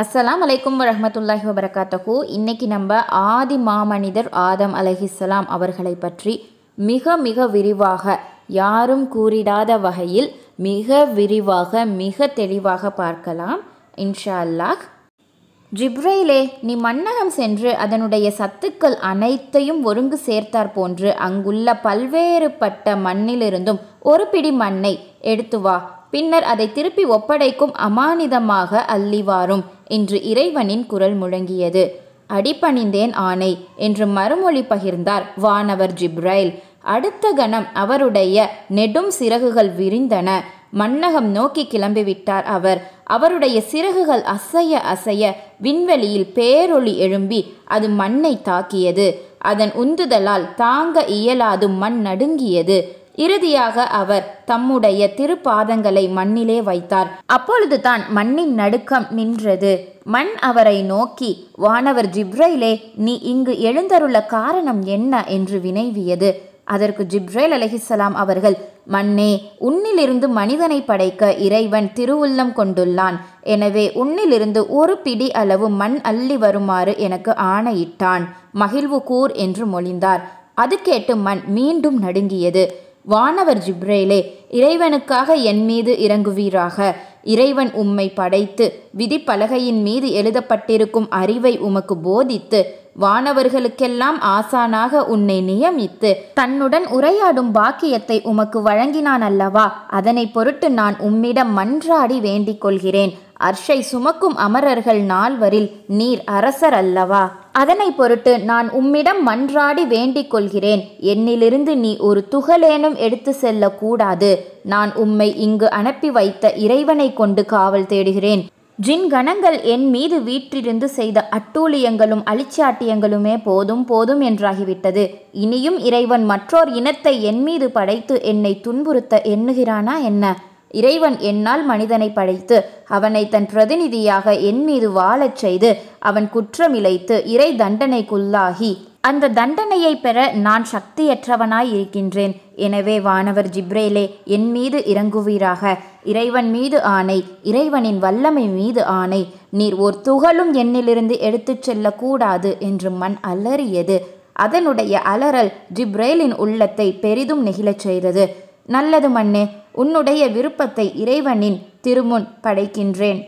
அஸ்லாம் வலைக்கம் வரமத்துல்லாஹி வபரகாத்தகு இன்னைக்கு நம்ம ஆதி மாமனிதர் ஆதம் அலஹிஸ்லாம் அவர்களை பற்றி மிக மிக விரிவாக யாரும் கூறிடாத வகையில் மிக விரிவாக மிக தெளிவாக பார்க்கலாம் இன்ஷா அல்லாஹ் ஜிப்ரைலே நீ மன்னகம் சென்று அதனுடைய சத்துக்கள் அனைத்தையும் ஒருங்கு சேர்த்தார் போன்று அங்குள்ள பல்வேறுபட்ட மண்ணிலிருந்தும் ஒரு பிடி மண்ணை எடுத்து வா பின்னர் அதை திருப்பி ஒப்படைக்கும் அமானிதமாக அள்ளிவாரும் என்று இறைவனின் குரல் முழங்கியது அடிபணிந்தேன் ஆணை என்று மறுமொழி பகிர்ந்தார் வானவர் ஜிப்ரைல் அடுத்த கணம் அவருடைய நெடும் சிறகுகள் விரிந்தன மன்னகம் நோக்கி கிளம்பிவிட்டார் அவர் அவருடைய சிறகுகள் அசைய அசைய விண்வெளியில் பேரொளி எழும்பி அது மண்ணை தாக்கியது அதன் உந்துதலால் தாங்க இயலாது மண் நடுங்கியது இறுதியாக அவர் தம்முடைய திருப்பாதங்களை மண்ணிலே வைத்தார் அப்பொழுதுதான் மண்ணின் நடுக்கம் நின்றது மண் அவரை நோக்கி வானவர் ஜிப்ரைலே நீ இங்கு எழுந்தருள்ள காரணம் என்ன என்று வினைவியது அதற்கு ஜிப்ரேல் அலஹிசலாம் அவர்கள் மண்ணே உன்னிலிருந்து மனிதனை படைக்க இறைவன் திருவுள்ளம் கொண்டுள்ளான் எனவே உன்னிலிருந்து ஒரு பிடி அளவு மண் அள்ளி வருமாறு எனக்கு ஆணையிட்டான் மகிழ்வு கூர் என்று மொழிந்தார் அது கேட்டு மண் மீண்டும் நடுங்கியது வானவர் ஜிப்ரேலே இறைவனுக்காக என் மீது இறங்குவீராக இறைவன் உம்மை படைத்து விதிப்பலகையின் மீது எழுதப்பட்டிருக்கும் அறிவை உமக்கு போதித்து வானவர்களுக்கெல்லாம் ஆசானாக உன்னை நியமித்து தன்னுடன் உரையாடும் பாக்கியத்தை உமக்கு வழங்கினான் அல்லவா அதனை பொருட்டு நான் உம்மிடம் மன்றாடி வேண்டிக் கொள்கிறேன் அர்ஷை சுமக்கும் அமரர்கள் நால்வரில் நீர் அரசர் அல்லவா அதனை பொருட்டு நான் உம்மிடம் மன்றாடி வேண்டிக் கொள்கிறேன் என்னிலிருந்து நீ ஒரு துகளேனும் எடுத்து செல்லக்கூடாது நான் உம்மை இங்கு அனுப்பி வைத்த இறைவனை கொண்டு காவல் தேடுகிறேன் ஜின்கணங்கள் என் மீது வீற்றிருந்து செய்த அட்டூழியங்களும் அழிச்சாட்டியங்களுமே போதும் போதும் என்றாகிவிட்டது இனியும் இறைவன் மற்றோர் இனத்தை என் மீது படைத்து என்னை துன்புறுத்த எண்ணுகிறானா என்ன இறைவன் என்னால் மனிதனை படைத்து அவனை தன் பிரதிநிதியாக என் மீது வாழச் செய்து அவன் குற்றமிழைத்து இறை தண்டனைக்குள்ளாகி அந்த தண்டனையை பெற நான் சக்தியற்றவனாய் இருக்கின்றேன் எனவே வானவர் ஜிப்ரேலே என் மீது இறங்குவீராக இறைவன் மீது ஆணை இறைவனின் வல்லமை மீது ஆணை நீர் ஓர் துகளும் என்னிலிருந்து எடுத்துச் செல்லக்கூடாது என்று மண் அலறியது அதனுடைய அலறல் ஜிப்ரேலின் உள்ளத்தை பெரிதும் நெகிழச் செய்தது நல்லது மண்ணே உன்னுடைய விருப்பத்தை இறைவனின் திருமுன் படைக்கின்றேன்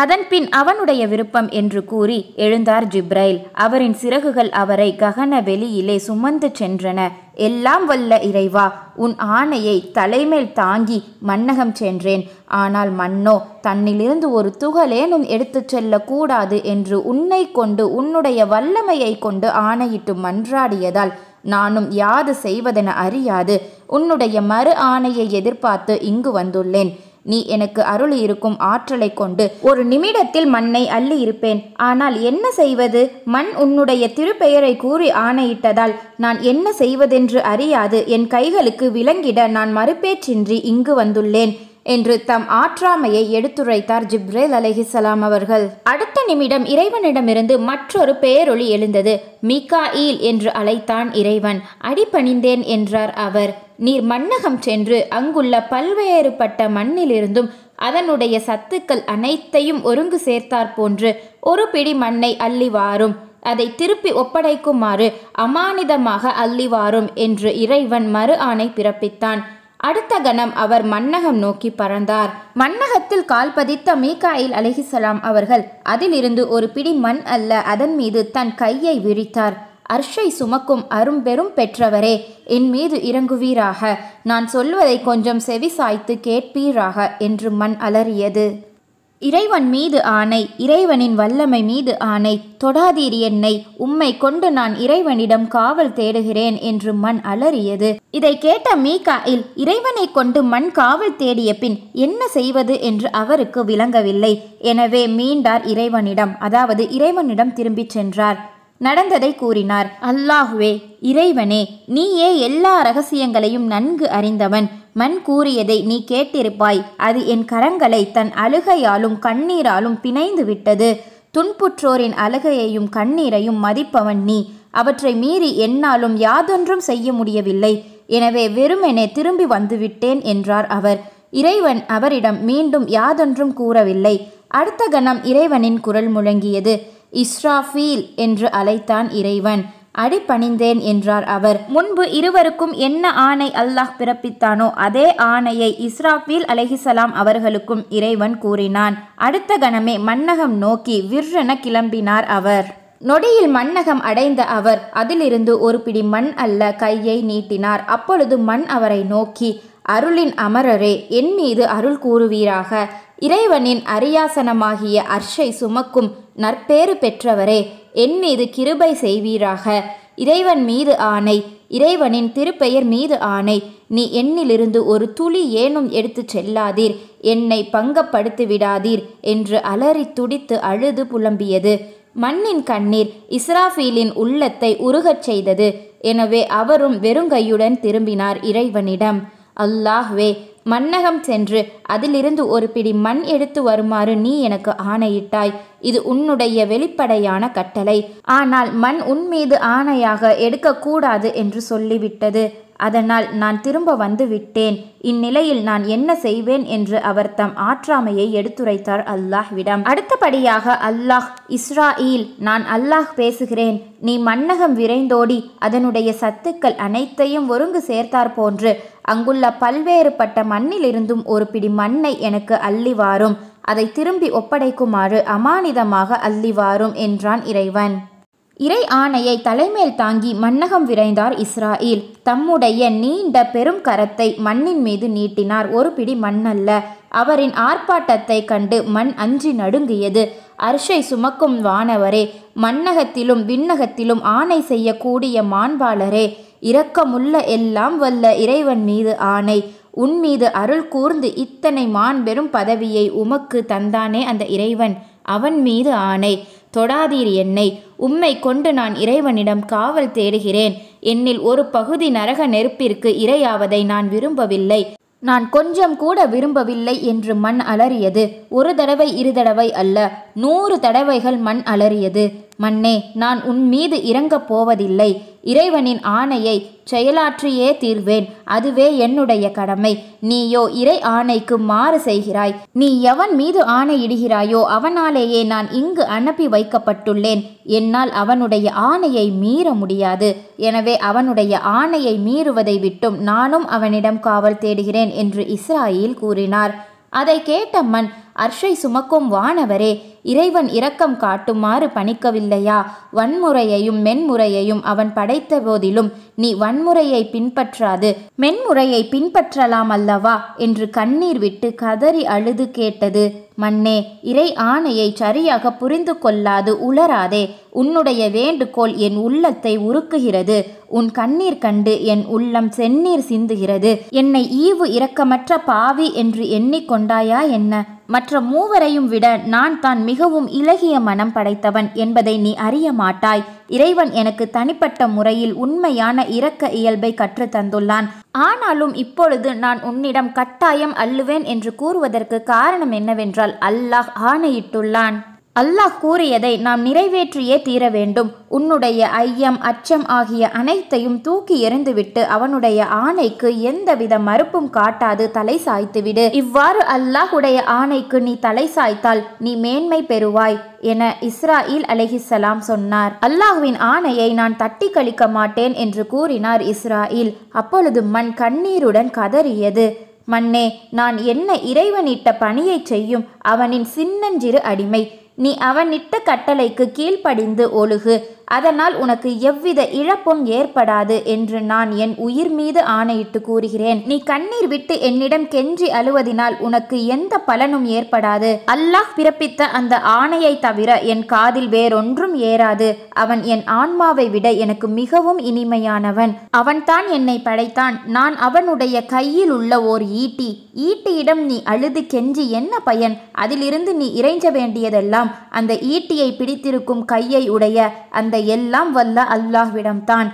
அதன்பின் அவனுடைய விருப்பம் என்று கூறி எழுந்தார் ஜிப்ரைல் அவரின் சிறகுகள் அவரை ககன வெளியிலே சுமந்து சென்றன எல்லாம் வல்ல இறைவா உன் ஆணையை தலைமேல் தாங்கி மன்னகம் சென்றேன் ஆனால் மன்னோ தன்னிலிருந்து ஒரு துகளேனும் எடுத்துச் செல்லக்கூடாது என்று உன்னை கொண்டு உன்னுடைய வல்லமையை கொண்டு ஆணையிட்டு மன்றாடியதால் நானும் யாது செய்வதென அறியாது உன்னுடைய மறு ஆணையை எதிர்பார்த்து இங்கு வந்துள்ளேன் நீ எனக்கு அருள் இருக்கும் ஆற்றலை கொண்டு ஒரு நிமிடத்தில் மண்ணை அள்ளி இருப்பேன் ஆனால் என்ன செய்வது மண் உன்னுடைய திருப்பெயரை கூறி ஆணையிட்டதால் நான் என்ன செய்வதென்று அறியாது என் கைகளுக்கு விளங்கிட நான் மறுப்பேற்றின்றி இங்கு வந்துள்ளேன் என்று தம் ஆற்றாமையை எடுத்துரைத்தார் ஜிப்ரேல் அலஹிசலாம் அவர்கள் அடுத்த நிமிடம் இறைவனிடமிருந்து மற்றொரு பேரொளி எழுந்தது மிகா ஈல் என்று அழைத்தான் இறைவன் அடிபணிந்தேன் என்றார் அவர் நீர் மன்னகம் சென்று அங்குள்ள பல்வேறுபட்ட மண்ணிலிருந்தும் அதனுடைய சத்துக்கள் அனைத்தையும் ஒருங்கு சேர்த்தார் போன்று ஒரு பிடி மண்ணை அள்ளிவாரும் அதை திருப்பி ஒப்படைக்குமாறு அமானிதமாக அள்ளிவாரும் என்று இறைவன் மறு ஆணை பிறப்பித்தான் அடுத்த கணம் அவர் மன்னகம் நோக்கி பறந்தார் மன்னகத்தில் கால் பதித்த மீகாயில் அலிஹிசலாம் அவர்கள் அதிலிருந்து ஒரு பிடி மண் அல்ல அதன் மீது தன் கையை விரித்தார் அர்ஷை சுமக்கும் அரும்பெரும் பெற்றவரே என் மீது இறங்குவீராக நான் சொல்வதை கொஞ்சம் செவி சாய்த்து கேட்பீராக என்று மண் அலறியது இறைவன் மீது ஆணை இறைவனின் வல்லமை மீது ஆணை தொடாதீர் என்னை உம்மை கொண்டு நான் இறைவனிடம் காவல் தேடுகிறேன் என்று மண் அலறியது இதை கேட்ட மீகாயில் இறைவனை கொண்டு மண் காவல் தேடிய பின் என்ன செய்வது என்று அவருக்கு விளங்கவில்லை எனவே மீண்டார் இறைவனிடம் அதாவது இறைவனிடம் திரும்பிச் சென்றார் நடந்ததை கூறினார் அல்லாஹுவே இறைவனே நீயே எல்லா ரகசியங்களையும் நன்கு அறிந்தவன் மண் கூறியதை நீ கேட்டிருப்பாய் அது என் கரங்களை தன் அழுகையாலும் கண்ணீராலும் பிணைந்து விட்டது துன்புற்றோரின் அழுகையையும் கண்ணீரையும் மதிப்பவன் நீ அவற்றை மீறி என்னாலும் யாதொன்றும் செய்ய முடியவில்லை எனவே வெறுமெனே திரும்பி வந்துவிட்டேன் என்றார் அவர் இறைவன் அவரிடம் மீண்டும் யாதொன்றும் கூறவில்லை அடுத்த கணம் இறைவனின் குரல் முழங்கியது இஸ்ராஃபீல் என்று அழைத்தான் இறைவன் அடிபணிந்தேன் என்றார் அவர் முன்பு இருவருக்கும் என்ன ஆணை அல்லாஹ் பிறப்பித்தானோ அதே ஆணையை இஸ்ராஃபில் அலஹிசலாம் அவர்களுக்கும் இறைவன் கூறினான் அடுத்த கணமே மன்னகம் நோக்கி விற்றென கிளம்பினார் அவர் நொடியில் மண்ணகம் அடைந்த அவர் அதிலிருந்து ஒரு பிடி மண் அல்ல கையை நீட்டினார் அப்பொழுது மண் அவரை நோக்கி அருளின் அமரரே என் மீது அருள் கூறுவீராக இறைவனின் அரியாசனமாகிய அர்ஷை சுமக்கும் நற்பேறு பெற்றவரே என் மீது கிருபை செய்வீராக இறைவன் மீது ஆணை இறைவனின் திருப்பெயர் மீது ஆணை நீ என்னிலிருந்து ஒரு துளி ஏனும் எடுத்துச் செல்லாதீர் என்னை பங்கப்படுத்தி விடாதீர் என்று அலறி துடித்து அழுது புலம்பியது மண்ணின் கண்ணீர் இஸ்ராஃபீலின் உள்ளத்தை உருகச் செய்தது எனவே அவரும் வெறுங்கையுடன் திரும்பினார் இறைவனிடம் அல்லாஹ்வே மன்னகம் சென்று அதிலிருந்து ஒரு பிடி மண் எடுத்து வருமாறு நீ எனக்கு ஆணையிட்டாய் இது உன்னுடைய வெளிப்படையான கட்டளை ஆனால் மண் உன் மீது ஆணையாக எடுக்கக்கூடாது என்று சொல்லிவிட்டது அதனால் நான் திரும்ப வந்து விட்டேன் இந்நிலையில் நான் என்ன செய்வேன் என்று அவர் தம் ஆற்றாமையை எடுத்துரைத்தார் அல்லாஹ்விடம் அடுத்தபடியாக அல்லாஹ் இஸ்ராயில் நான் அல்லாஹ் பேசுகிறேன் நீ மன்னகம் விரைந்தோடி அதனுடைய சத்துக்கள் அனைத்தையும் ஒருங்கு சேர்த்தார் போன்று அங்குள்ள பல்வேறுபட்ட மண்ணிலிருந்தும் ஒரு பிடி மண்ணை எனக்கு அள்ளிவாரும் அதை திரும்பி ஒப்படைக்குமாறு அமானிதமாக அள்ளிவாரும் என்றான் இறைவன் இறை ஆணையை தலைமேல் தாங்கி மன்னகம் விரைந்தார் இஸ்ராயில் தம்முடைய நீண்ட பெரும் கரத்தை மண்ணின் மீது நீட்டினார் ஒரு பிடி மண்ணல்ல அவரின் ஆர்ப்பாட்டத்தை கண்டு மண் அஞ்சி நடுங்கியது அர்ஷை சுமக்கும் வானவரே மன்னகத்திலும் விண்ணகத்திலும் ஆணை செய்யக்கூடிய மாண்பாளரே இரக்கமுள்ள எல்லாம் வல்ல இறைவன் மீது ஆணை உன் மீது அருள் கூர்ந்து இத்தனை மாண்பெரும் பதவியை உமக்கு தந்தானே அந்த இறைவன் அவன் மீது ஆணை தொடாதீர் என்னை உம்மை கொண்டு நான் இறைவனிடம் காவல் தேடுகிறேன் என்னில் ஒரு பகுதி நரக நெருப்பிற்கு இரையாவதை நான் விரும்பவில்லை நான் கொஞ்சம் கூட விரும்பவில்லை என்று மண் அலறியது ஒரு தடவை இரு தடவை அல்ல நூறு தடவைகள் மண் அலறியது மன்னே நான் உன் மீது இறங்கப் போவதில்லை இறைவனின் ஆணையை செயலாற்றியே தீர்வேன் அதுவே என்னுடைய கடமை நீயோ இறை ஆணைக்கு மாறு செய்கிறாய் நீ எவன் மீது ஆணையிடுகிறாயோ அவனாலேயே நான் இங்கு அனுப்பி வைக்கப்பட்டுள்ளேன் என்னால் அவனுடைய ஆணையை மீற முடியாது எனவே அவனுடைய ஆணையை மீறுவதை விட்டும் நானும் அவனிடம் காவல் தேடுகிறேன் என்று இஸ்ராயில் கூறினார் அதை கேட்ட மண் அர்ஷை சுமக்கும் வானவரே இறைவன் இரக்கம் காட்டுமாறு பணிக்கவில்லையா வன்முறையையும் மென்முறையையும் அவன் படைத்த போதிலும் நீ வன்முறையை பின்பற்றாது மென்முறையை பின்பற்றலாம் அல்லவா என்று கண்ணீர் விட்டு கதறி அழுது கேட்டது மண்ணே இறை ஆணையை சரியாக புரிந்து கொள்ளாது உளராதே உன்னுடைய வேண்டுகோள் என் உள்ளத்தை உருக்குகிறது உன் கண்ணீர் கண்டு என் உள்ளம் செந்நீர் சிந்துகிறது என்னை ஈவு இரக்கமற்ற பாவி என்று எண்ணிக்கொண்டாயா என்ன மற்ற மூவரையும் விட நான் தான் மிகவும் இலகிய மனம் படைத்தவன் என்பதை நீ அறிய மாட்டாய் இறைவன் எனக்கு தனிப்பட்ட முறையில் உண்மையான இரக்க இயல்பை கற்று தந்துள்ளான் ஆனாலும் இப்பொழுது நான் உன்னிடம் கட்டாயம் அல்லுவேன் என்று கூறுவதற்கு காரணம் என்னவென்றால் அல்லாஹ் ஆணையிட்டுள்ளான் அல்லாஹ் கூறியதை நாம் நிறைவேற்றியே தீர வேண்டும் உன்னுடைய ஐயம் அச்சம் ஆகிய அனைத்தையும் தூக்கி எறிந்துவிட்டு அவனுடைய ஆணைக்கு எந்தவித மறுப்பும் காட்டாது தலை சாய்த்துவிடு இவ்வாறு அல்லாஹுடைய ஆணைக்கு நீ தலை சாய்த்தால் நீ மேன்மை பெறுவாய் என இஸ்ராயில் அலஹிசலாம் சொன்னார் அல்லாஹுவின் ஆணையை நான் தட்டி கழிக்க மாட்டேன் என்று கூறினார் இஸ்ராயில் அப்பொழுது மண் கண்ணீருடன் கதறியது மண்ணே நான் என்ன இறைவனிட்ட பணியை செய்யும் அவனின் சின்னஞ்சிறு அடிமை நீ அவனிட்ட கட்டளைக்கு கீழ்ப்படிந்து ஒழுகு அதனால் உனக்கு எவ்வித இழப்பும் ஏற்படாது என்று நான் என் உயிர் மீது ஆணையிட்டு கூறுகிறேன் நீ கண்ணீர் விட்டு என்னிடம் கெஞ்சி அழுவதினால் உனக்கு எந்த பலனும் ஏற்படாது அல்லாஹ் பிறப்பித்த அந்த ஆணையை தவிர என் காதில் வேறொன்றும் ஏறாது அவன் என் ஆன்மாவை விட எனக்கு மிகவும் இனிமையானவன் அவன்தான் என்னை படைத்தான் நான் அவனுடைய கையில் உள்ள ஓர் ஈட்டி ஈட்டியிடம் நீ அழுது கெஞ்சி என்ன பயன் அதிலிருந்து நீ இறைஞ்ச வேண்டியதெல்லாம் அந்த ஈட்டியை பிடித்திருக்கும் கையை உடைய அந்த எல்லாம் வல்ல அல்லாஹ்விடம்தான்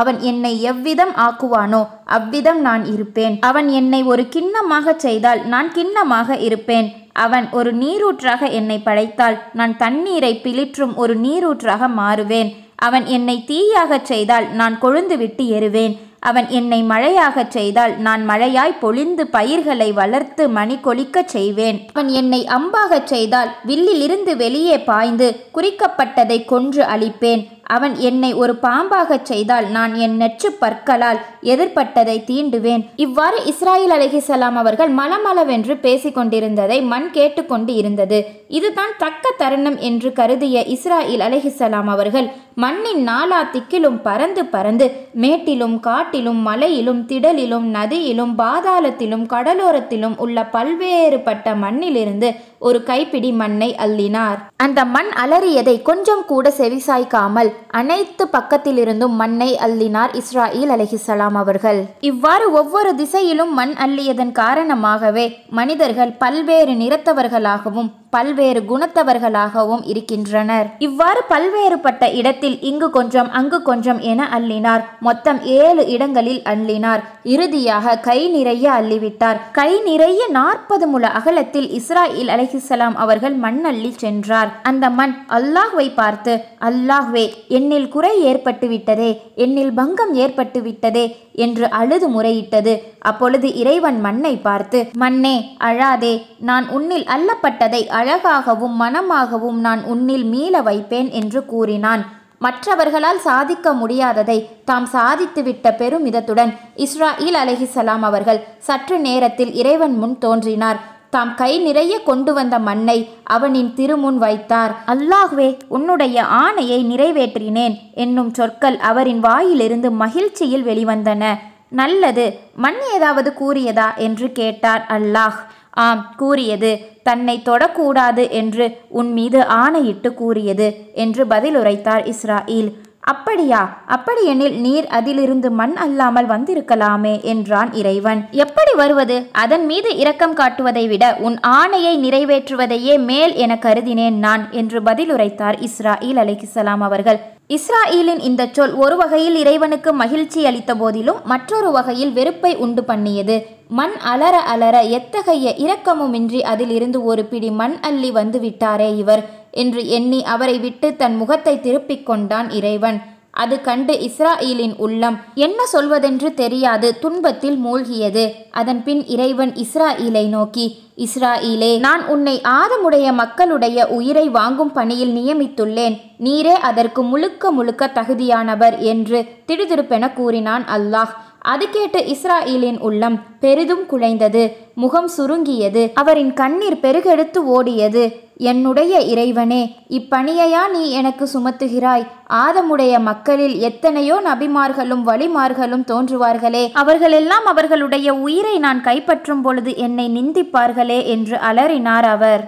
அவன் என்னை எவ்விதம் ஆக்குவானோ அவ்விதம் நான் இருப்பேன் அவன் என்னை ஒரு கிண்ணமாக செய்தால் நான் கிண்ணமாக இருப்பேன் அவன் ஒரு நீரூற்றாக என்னை படைத்தால் நான் தண்ணீரை பிளிற்றும் ஒரு நீரூற்றாக மாறுவேன் அவன் என்னை தீயாக செய்தால் நான் கொழுந்துவிட்டு எறுவேன் அவன் என்னை மழையாகச் செய்தால் நான் மழையாய் பொழிந்து பயிர்களை வளர்த்து மணி கொளிக்கச் செய்வேன் அவன் என்னை அம்பாகச் செய்தால் வில்லிலிருந்து வெளியே பாய்ந்து குறிக்கப்பட்டதை கொன்று அழிப்பேன் அவன் என்னை ஒரு பாம்பாகச் செய்தால் நான் என் நெற்று பற்களால் எதிர்பட்டதை தீண்டுவேன் இவ்வாறு இஸ்ராயில் அலிஹிசலாம் அவர்கள் மலமளவென்று பேசிக்கொண்டிருந்ததை மண் கேட்டுக்கொண்டு இருந்தது இதுதான் தக்க தருணம் என்று கருதிய இஸ்ராயில் அலிஹிசலாம் அவர்கள் மண்ணின் நாலா திக்கிலும் பறந்து பறந்து மேட்டிலும் காட்டிலும் மலையிலும் திடலிலும் நதியிலும் பாதாளத்திலும் கடலோரத்திலும் உள்ள பல்வேறுபட்ட மண்ணிலிருந்து ஒரு கைப்பிடி மண்ணை அள்ளினார் அந்த மண் அலறியதை கொஞ்சம் கூட செவிசாய்க்காமல் அனைத்து பக்கத்திலிருந்தும் மண்ணை அள்ளினார் இஸ்ராயில் அலஹிசலாம் அவர்கள் இவ்வாறு ஒவ்வொரு திசையிலும் மண் அள்ளியதன் காரணமாகவே மனிதர்கள் பல்வேறு நிறத்தவர்களாகவும் பல்வேறு குணத்தவர்களாகவும் இருக்கின்றனர் இவ்வாறு பல்வேறுபட்ட இடத்தில் இங்கு கொஞ்சம் அங்கு கொஞ்சம் என அள்ளினார் மொத்தம் ஏழு இடங்களில் அள்ளினார் இறுதியாக கை நிறைய அள்ளிவிட்டார் கை நிறைய நாற்பது முழ அகலத்தில் இஸ்ராயில் அலை அலஹிசலாம் அவர்கள் மண் அள்ளி சென்றார் அந்த மண் அல்லாஹ்வை பார்த்து அல்லாஹ்வே என்னில் குறை ஏற்பட்டு விட்டதே என்னில் பங்கம் ஏற்பட்டு விட்டதே என்று அழுது முறையிட்டது அப்பொழுது இறைவன் மண்ணை பார்த்து மண்ணே அழாதே நான் உன்னில் அல்லப்பட்டதை அழகாகவும் மனமாகவும் நான் உன்னில் மீள வைப்பேன் என்று கூறினான் மற்றவர்களால் சாதிக்க முடியாததை தாம் சாதித்துவிட்ட பெருமிதத்துடன் இஸ்ராயில் அலஹிசலாம் அவர்கள் சற்று நேரத்தில் இறைவன் முன் தோன்றினார் தாம் கை நிறைய கொண்டு வந்த மண்ணை அவனின் திருமுன் வைத்தார் அல்லாஹ்வே உன்னுடைய ஆணையை நிறைவேற்றினேன் என்னும் சொற்கள் அவரின் வாயிலிருந்து மகிழ்ச்சியில் வெளிவந்தன நல்லது மண் ஏதாவது கூறியதா என்று கேட்டார் அல்லாஹ் ஆம் கூறியது தன்னை தொடக்கூடாது என்று உன் மீது ஆணையிட்டு கூறியது என்று பதிலுரைத்தார் இஸ்ராயில் அப்படியா அப்படியெனில் நீர் அதிலிருந்து மண் அல்லாமல் வந்திருக்கலாமே என்றான் இறைவன் எப்படி வருவது அதன் மீது இரக்கம் காட்டுவதை விட உன் ஆணையை நிறைவேற்றுவதையே மேல் என கருதினேன் நான் என்று பதிலுரைத்தார் இஸ்ரா இல் அலைகிசலாம் அவர்கள் இஸ்ராயலின் இந்த சொல் ஒரு வகையில் இறைவனுக்கு மகிழ்ச்சி அளித்த போதிலும் மற்றொரு வகையில் வெறுப்பை உண்டு பண்ணியது மண் அலற அலற எத்தகைய இரக்கமுமின்றி அதிலிருந்து ஒரு பிடி மண் அள்ளி வந்து விட்டாரே இவர் என்று எண்ணி அவரை விட்டு தன் முகத்தை திருப்பிக் கொண்டான் இறைவன் அது கண்டு இஸ்ராயிலின் உள்ளம் என்ன சொல்வதென்று தெரியாது துன்பத்தில் மூழ்கியது அதன் பின் இறைவன் இஸ்ராயிலை நோக்கி இஸ்ராயிலே நான் உன்னை ஆதமுடைய மக்களுடைய உயிரை வாங்கும் பணியில் நியமித்துள்ளேன் நீரே அதற்கு முழுக்க முழுக்க தகுதியானவர் என்று திடுதிடுப்பென கூறினான் அல்லாஹ் அது கேட்டு இஸ்ராயிலின் உள்ளம் பெரிதும் குழைந்தது முகம் சுருங்கியது அவரின் கண்ணீர் பெருகெடுத்து ஓடியது என்னுடைய இறைவனே இப்பணியையா நீ எனக்கு சுமத்துகிறாய் ஆதமுடைய மக்களில் எத்தனையோ நபிமார்களும் வழிமார்களும் தோன்றுவார்களே அவர்களெல்லாம் அவர்களுடைய உயிரை நான் கைப்பற்றும் பொழுது என்னை நிந்திப்பார்களே என்று அலறினார் அவர்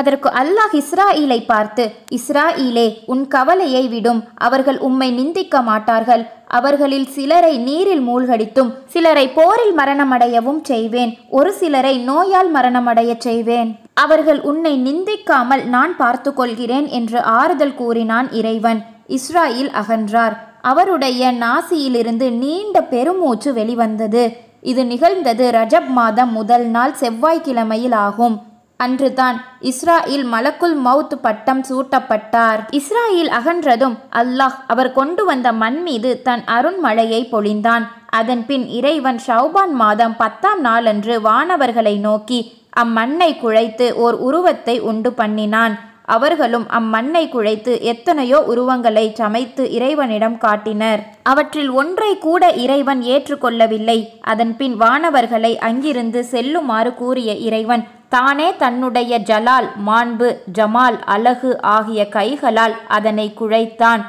அதற்கு அல்லாஹ் இஸ்ராயிலை பார்த்து இஸ்ராயிலே உன் கவலையை விடும் அவர்கள் உம்மை நிந்திக்க மாட்டார்கள் அவர்களில் சிலரை நீரில் மூழ்கடித்தும் சிலரை போரில் மரணமடையவும் செய்வேன் ஒரு சிலரை நோயால் மரணமடைய செய்வேன் அவர்கள் உன்னை நிந்திக்காமல் நான் பார்த்து கொள்கிறேன் என்று ஆறுதல் கூறினான் இறைவன் இஸ்ராயில் அகன்றார் அவருடைய நாசியிலிருந்து நீண்ட பெருமூச்சு வெளிவந்தது இது நிகழ்ந்தது ரஜப் மாதம் முதல் நாள் செவ்வாய்க்கிழமையில் ஆகும் அன்றுதான் இஸ்ராயில் மலக்குல் மவுத் பட்டம் சூட்டப்பட்டார் இஸ்ராயில் அகன்றதும் அல்லாஹ் அவர் கொண்டு வந்த மண் மீது தன் அருண்மழையை பொழிந்தான் அதன்பின் இறைவன் ஷௌபான் மாதம் பத்தாம் நாளன்று வானவர்களை நோக்கி அம்மண்ணை குழைத்து ஓர் உருவத்தை உண்டு பண்ணினான் அவர்களும் அம்மண்ணை குழைத்து எத்தனையோ உருவங்களை சமைத்து இறைவனிடம் காட்டினர் அவற்றில் ஒன்றை கூட இறைவன் ஏற்றுக்கொள்ளவில்லை அதன்பின் வானவர்களை அங்கிருந்து செல்லுமாறு கூறிய இறைவன் தானே தன்னுடைய ஜலால் மாண்பு ஜமால் அழகு ஆகிய கைகளால் அதனை குழைத்தான்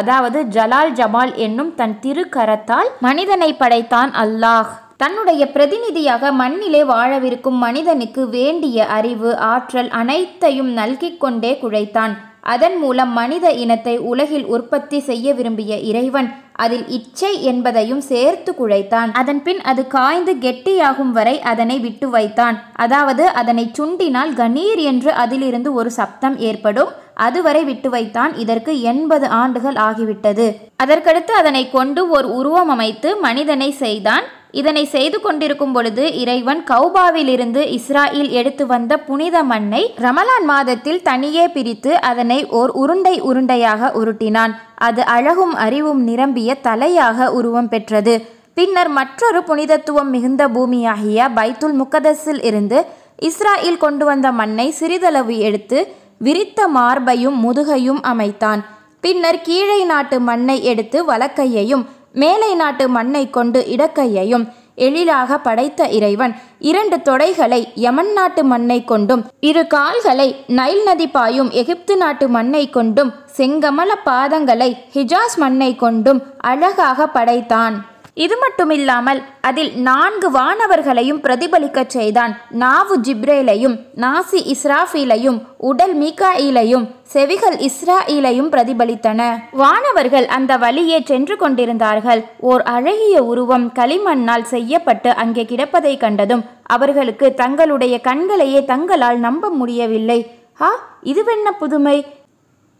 அதாவது ஜலால் ஜமால் என்னும் தன் திருக்கரத்தால் மனிதனை படைத்தான் அல்லாஹ் தன்னுடைய பிரதிநிதியாக மண்ணிலே வாழவிருக்கும் மனிதனுக்கு வேண்டிய அறிவு ஆற்றல் அனைத்தையும் நல்கிக் கொண்டே குழைத்தான் அதன் மூலம் மனித இனத்தை உலகில் உற்பத்தி செய்ய விரும்பிய இறைவன் அதில் இச்சை என்பதையும் சேர்த்து குழைத்தான் அதன்பின் அது காய்ந்து கெட்டியாகும் வரை அதனை விட்டு வைத்தான் அதாவது அதனை சுண்டினால் கணீர் என்று அதிலிருந்து ஒரு சப்தம் ஏற்படும் அதுவரை விட்டு வைத்தான் இதற்கு எண்பது ஆண்டுகள் ஆகிவிட்டது அதற்கடுத்து அதனை கொண்டு ஒரு உருவம் அமைத்து மனிதனை செய்தான் இதனை செய்து கொண்டிருக்கும் பொழுது இறைவன் கௌபாவிலிருந்து இஸ்ராயில் எடுத்து வந்த புனித மண்ணை ரமலான் மாதத்தில் தனியே பிரித்து அதனை ஓர் உருண்டை உருண்டையாக உருட்டினான் அது அழகும் அறிவும் நிரம்பிய தலையாக உருவம் பெற்றது பின்னர் மற்றொரு புனிதத்துவம் மிகுந்த பூமியாகிய பைத்துல் முக்கதஸில் இருந்து இஸ்ராயில் கொண்டு வந்த மண்ணை சிறிதளவு எடுத்து விரித்த மார்பையும் முதுகையும் அமைத்தான் பின்னர் கீழே நாட்டு மண்ணை எடுத்து வலக்கையையும் மேலை நாட்டு மண்ணை கொண்டு இடக்கையையும் எழிலாக படைத்த இறைவன் இரண்டு தொடைகளை யமன் நாட்டு மண்ணை கொண்டும் இரு கால்களை நைல் நதி பாயும் எகிப்து நாட்டு மண்ணை கொண்டும் செங்கமல பாதங்களை ஹிஜாஸ் மண்ணை கொண்டும் அழகாக படைத்தான் இது மட்டுமில்லாமல் அதில் நான்கு வானவர்களையும் பிரதிபலிக்கச் செய்தான் நாவு ஜிப்ரேலையும் நாசி இஸ்ராஃபிலையும் உடல் மீகாயிலையும் செவிகள் இஸ்ராயிலையும் பிரதிபலித்தன வானவர்கள் அந்த வழியே சென்று கொண்டிருந்தார்கள் ஓர் அழகிய உருவம் களிமண்ணால் செய்யப்பட்டு அங்கே கிடப்பதை கண்டதும் அவர்களுக்கு தங்களுடைய கண்களையே தங்களால் நம்ப முடியவில்லை ஆ இதுவென்ன புதுமை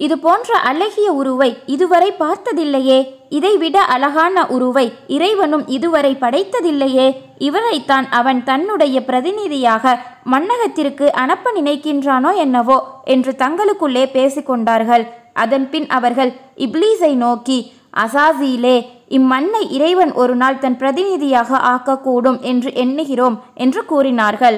இது போன்ற அழகிய உருவை இதுவரை பார்த்ததில்லையே இதைவிட அழகான உருவை இறைவனும் இதுவரை படைத்ததில்லையே இவரைத்தான் அவன் தன்னுடைய பிரதிநிதியாக மன்னகத்திற்கு அனுப்ப நினைக்கின்றானோ என்னவோ என்று தங்களுக்குள்ளே பேசிக்கொண்டார்கள் அதன்பின் அவர்கள் இப்லீஸை நோக்கி அசாசியிலே இம்மண்ணை இறைவன் ஒரு நாள் தன் பிரதிநிதியாக ஆக்கக்கூடும் என்று எண்ணுகிறோம் என்று கூறினார்கள்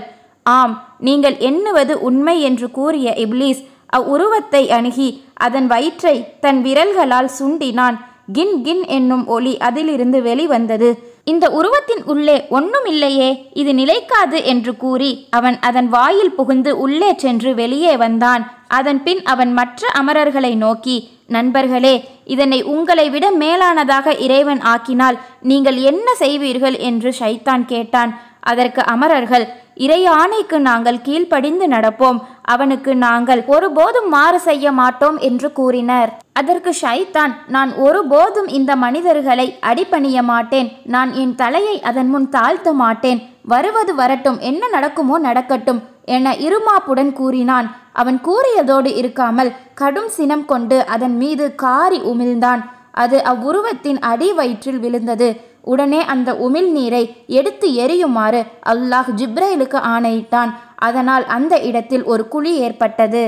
ஆம் நீங்கள் எண்ணுவது உண்மை என்று கூறிய இப்லீஸ் அவ்வுருவத்தை அணுகி அதன் வயிற்றை தன் விரல்களால் சுண்டினான் கின் கின் என்னும் ஒளி அதிலிருந்து வெளிவந்தது இந்த உருவத்தின் உள்ளே ஒன்றுமில்லையே இது நிலைக்காது என்று கூறி அவன் அதன் வாயில் புகுந்து உள்ளே சென்று வெளியே வந்தான் அதன் பின் அவன் மற்ற அமரர்களை நோக்கி நண்பர்களே இதனை உங்களை விட மேலானதாக இறைவன் ஆக்கினால் நீங்கள் என்ன செய்வீர்கள் என்று ஷைத்தான் கேட்டான் அதற்கு அமரர்கள் இறை ஆணைக்கு நாங்கள் கீழ்ப்படிந்து நடப்போம் அவனுக்கு நாங்கள் ஒருபோதும் மாறு செய்ய மாட்டோம் என்று கூறினர் அதற்கு ஷைத்தான் நான் ஒருபோதும் இந்த மனிதர்களை அடிப்பணிய மாட்டேன் நான் என் தலையை அதன் முன் தாழ்த்த மாட்டேன் வருவது வரட்டும் என்ன நடக்குமோ நடக்கட்டும் என இருமாப்புடன் கூறினான் அவன் கூறியதோடு இருக்காமல் கடும் சினம் கொண்டு அதன் மீது காரி உமிழ்ந்தான் அது அவ்வுருவத்தின் அடி வயிற்றில் விழுந்தது உடனே அந்த உமிழ் நீரை எடுத்து எரியுமாறு அல்லாஹ் ஜிப்ரேலுக்கு ஆணையிட்டான் அதனால் அந்த இடத்தில் ஒரு குழி ஏற்பட்டது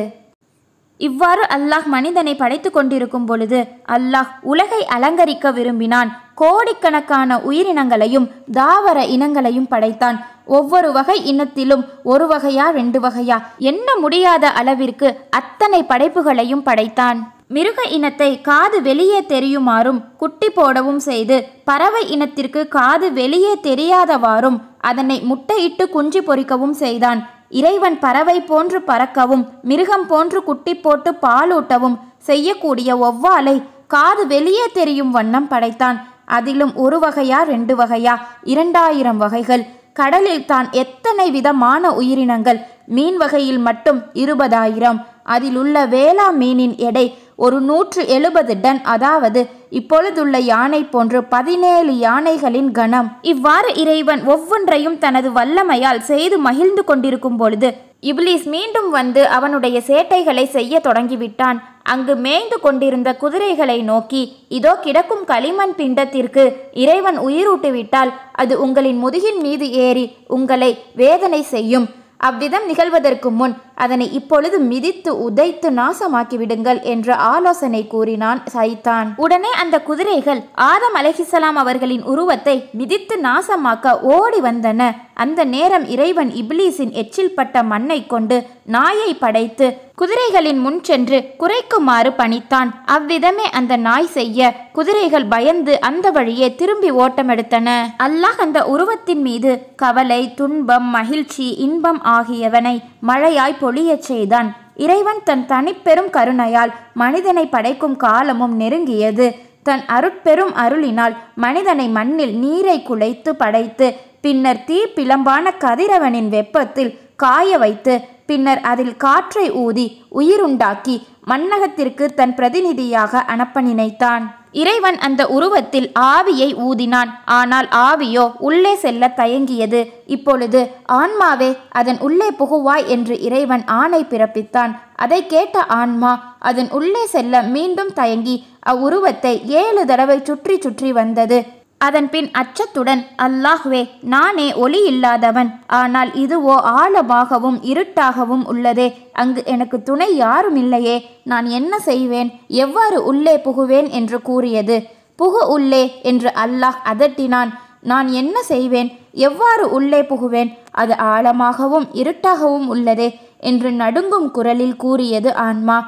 இவ்வாறு அல்லாஹ் மனிதனை படைத்து கொண்டிருக்கும் பொழுது அல்லாஹ் உலகை அலங்கரிக்க விரும்பினான் கோடிக்கணக்கான உயிரினங்களையும் தாவர இனங்களையும் படைத்தான் ஒவ்வொரு வகை இனத்திலும் ஒரு வகையா ரெண்டு வகையா என்ன முடியாத அளவிற்கு அத்தனை படைப்புகளையும் படைத்தான் மிருக இனத்தை காது வெளியே தெரியுமாறும் குட்டி போடவும் செய்து பறவை இனத்திற்கு காது வெளியே தெரியாதவாறும் அதனை முட்டையிட்டு குஞ்சு பொறிக்கவும் செய்தான் இறைவன் பறவை போன்று பறக்கவும் மிருகம் போன்று குட்டி போட்டு பாலூட்டவும் செய்யக்கூடிய ஒவ்வாலை காது வெளியே தெரியும் வண்ணம் படைத்தான் அதிலும் ஒரு வகையா ரெண்டு வகையா இரண்டாயிரம் வகைகள் கடலில் தான் எத்தனை விதமான உயிரினங்கள் மீன் வகையில் மட்டும் இருபதாயிரம் அதில் உள்ள வேளா மீனின் எடை ஒரு நூற்று எழுபது டன் அதாவது இப்பொழுதுள்ள யானை போன்று பதினேழு யானைகளின் கணம் இவ்வாறு இறைவன் ஒவ்வொன்றையும் தனது வல்லமையால் செய்து மகிழ்ந்து கொண்டிருக்கும் பொழுது இப்லீஸ் மீண்டும் வந்து அவனுடைய சேட்டைகளை செய்ய தொடங்கிவிட்டான் அங்கு மேய்ந்து கொண்டிருந்த குதிரைகளை நோக்கி இதோ கிடக்கும் களிமண் பிண்டத்திற்கு இறைவன் உயிரூட்டிவிட்டால் அது உங்களின் முதுகின் மீது ஏறி உங்களை வேதனை செய்யும் அவ்விதம் நிகழ்வதற்கு முன் அதனை இப்பொழுது மிதித்து உதைத்து நாசமாக்கி விடுங்கள் என்று ஆலோசனை கூறினான் சைத்தான் உடனே அந்த குதிரைகள் ஆதம் அலஹிசலாம் அவர்களின் உருவத்தை மிதித்து நாசமாக்க ஓடி வந்தன அந்த நேரம் இறைவன் இப்லீஸின் எச்சில் பட்ட மண்ணை கொண்டு நாயை படைத்து குதிரைகளின் முன் சென்று குறைக்குமாறு பணித்தான் அவ்விதமே அந்த நாய் செய்ய குதிரைகள் பயந்து அந்த வழியே திரும்பி ஓட்டமெடுத்தன அல்லாஹ் அந்த உருவத்தின் மீது கவலை துன்பம் மகிழ்ச்சி இன்பம் ஆகியவனை மழையாய் பொழியச் செய்தான் இறைவன் தன் தனிப்பெரும் கருணையால் மனிதனை படைக்கும் காலமும் நெருங்கியது தன் அருட்பெரும் அருளினால் மனிதனை மண்ணில் நீரை குலைத்து படைத்து பின்னர் தீ பிளம்பான கதிரவனின் வெப்பத்தில் காய வைத்து பின்னர் அதில் காற்றை ஊதி உயிருண்டாக்கி மன்னகத்திற்கு தன் பிரதிநிதியாக அனுப்ப நினைத்தான் இறைவன் அந்த உருவத்தில் ஆவியை ஊதினான் ஆனால் ஆவியோ உள்ளே செல்ல தயங்கியது இப்பொழுது ஆன்மாவே அதன் உள்ளே புகுவாய் என்று இறைவன் ஆணை பிறப்பித்தான் அதை கேட்ட ஆன்மா அதன் உள்ளே செல்ல மீண்டும் தயங்கி அவ்வுருவத்தை ஏழு தடவை சுற்றி சுற்றி வந்தது அதன்பின் அச்சத்துடன் அல்லாஹ்வே நானே ஒளி இல்லாதவன் ஆனால் இதுவோ ஆழமாகவும் இருட்டாகவும் உள்ளதே அங்கு எனக்கு துணை யாரும் இல்லையே நான் என்ன செய்வேன் எவ்வாறு உள்ளே புகுவேன் என்று கூறியது புகு உள்ளே என்று அல்லாஹ் அதட்டினான் நான் என்ன செய்வேன் எவ்வாறு உள்ளே புகுவேன் அது ஆழமாகவும் இருட்டாகவும் உள்ளதே என்று நடுங்கும் குரலில் கூறியது ஆன்மா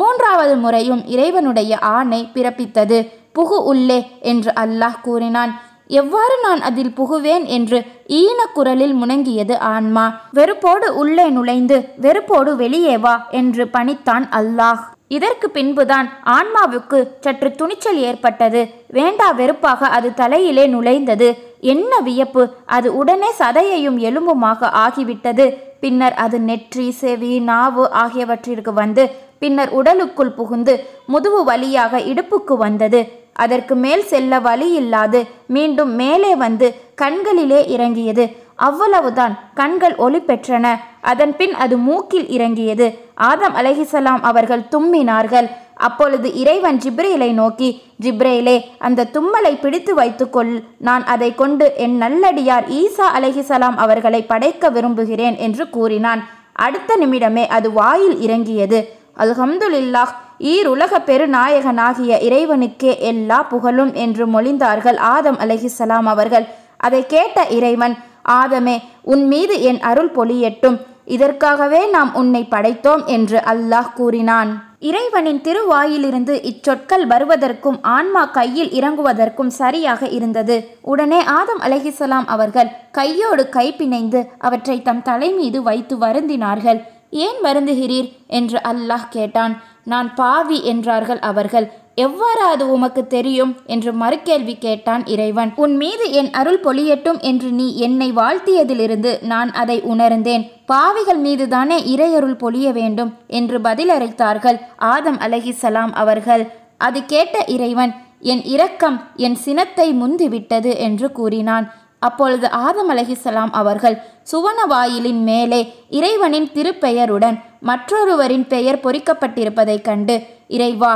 மூன்றாவது முறையும் இறைவனுடைய ஆணை பிறப்பித்தது புகு உள்ளே என்று அல்லாஹ் கூறினான் எவ்வாறு நான் அதில் புகுவேன் என்று ஈன குரலில் முணங்கியது ஆன்மா வெறுப்போடு உள்ளே நுழைந்து வெறுப்போடு வெளியே வா என்று பணித்தான் அல்லாஹ் இதற்கு பின்புதான் ஆன்மாவுக்கு சற்று துணிச்சல் ஏற்பட்டது வேண்டா வெறுப்பாக அது தலையிலே நுழைந்தது என்ன வியப்பு அது உடனே சதையையும் எலும்புமாக ஆகிவிட்டது பின்னர் அது நெற்றி செவி நாவு ஆகியவற்றிற்கு வந்து பின்னர் உடலுக்குள் புகுந்து முதுகு வழியாக இடுப்புக்கு வந்தது அதற்கு மேல் செல்ல வழி இல்லாது மீண்டும் மேலே வந்து கண்களிலே இறங்கியது அவ்வளவுதான் கண்கள் ஒளி பெற்றன அதன்பின் அது மூக்கில் இறங்கியது ஆதம் அலஹிசலாம் அவர்கள் தும்மினார்கள் அப்பொழுது இறைவன் ஜிப்ரேலை நோக்கி ஜிப்ரேலே அந்த தும்மலை பிடித்து வைத்துக்கொள் நான் அதை கொண்டு என் நல்லடியார் ஈசா அலஹிசலாம் அவர்களை படைக்க விரும்புகிறேன் என்று கூறினான் அடுத்த நிமிடமே அது வாயில் இறங்கியது அல்ஹம்துலில்லாஹ் ஈருலக பெருநாயகனாகிய இறைவனுக்கே எல்லா புகழும் என்று மொழிந்தார்கள் ஆதம் அலஹிசலாம் அவர்கள் அதை கேட்ட இறைவன் ஆதமே உன் மீது என் அருள் பொலியட்டும் இதற்காகவே நாம் உன்னை படைத்தோம் என்று அல்லாஹ் கூறினான் இறைவனின் திருவாயிலிருந்து இச்சொற்கள் வருவதற்கும் ஆன்மா கையில் இறங்குவதற்கும் சரியாக இருந்தது உடனே ஆதம் அலஹிசலாம் அவர்கள் கையோடு கைப்பிணைந்து அவற்றை தம் தலை மீது வைத்து வருந்தினார்கள் ஏன் வருந்துகிறீர் என்று அல்லாஹ் கேட்டான் நான் பாவி என்றார்கள் அவர்கள் எவ்வாறு அது உமக்கு தெரியும் என்று மறுகேள்வி கேட்டான் இறைவன் உன் மீது என் அருள் பொழியட்டும் என்று நீ என்னை வாழ்த்தியதிலிருந்து நான் அதை உணர்ந்தேன் பாவிகள் மீதுதானே இறையருள் பொழிய வேண்டும் என்று பதிலரைத்தார்கள் ஆதம் அலஹிசலாம் அவர்கள் அது கேட்ட இறைவன் என் இரக்கம் என் சினத்தை முந்திவிட்டது என்று கூறினான் அப்பொழுது ஆதம் அலஹிசலாம் அவர்கள் சுவன வாயிலின் மேலே இறைவனின் திருப்பெயருடன் மற்றொருவரின் பெயர் பொறிக்கப்பட்டிருப்பதைக் கண்டு இறைவா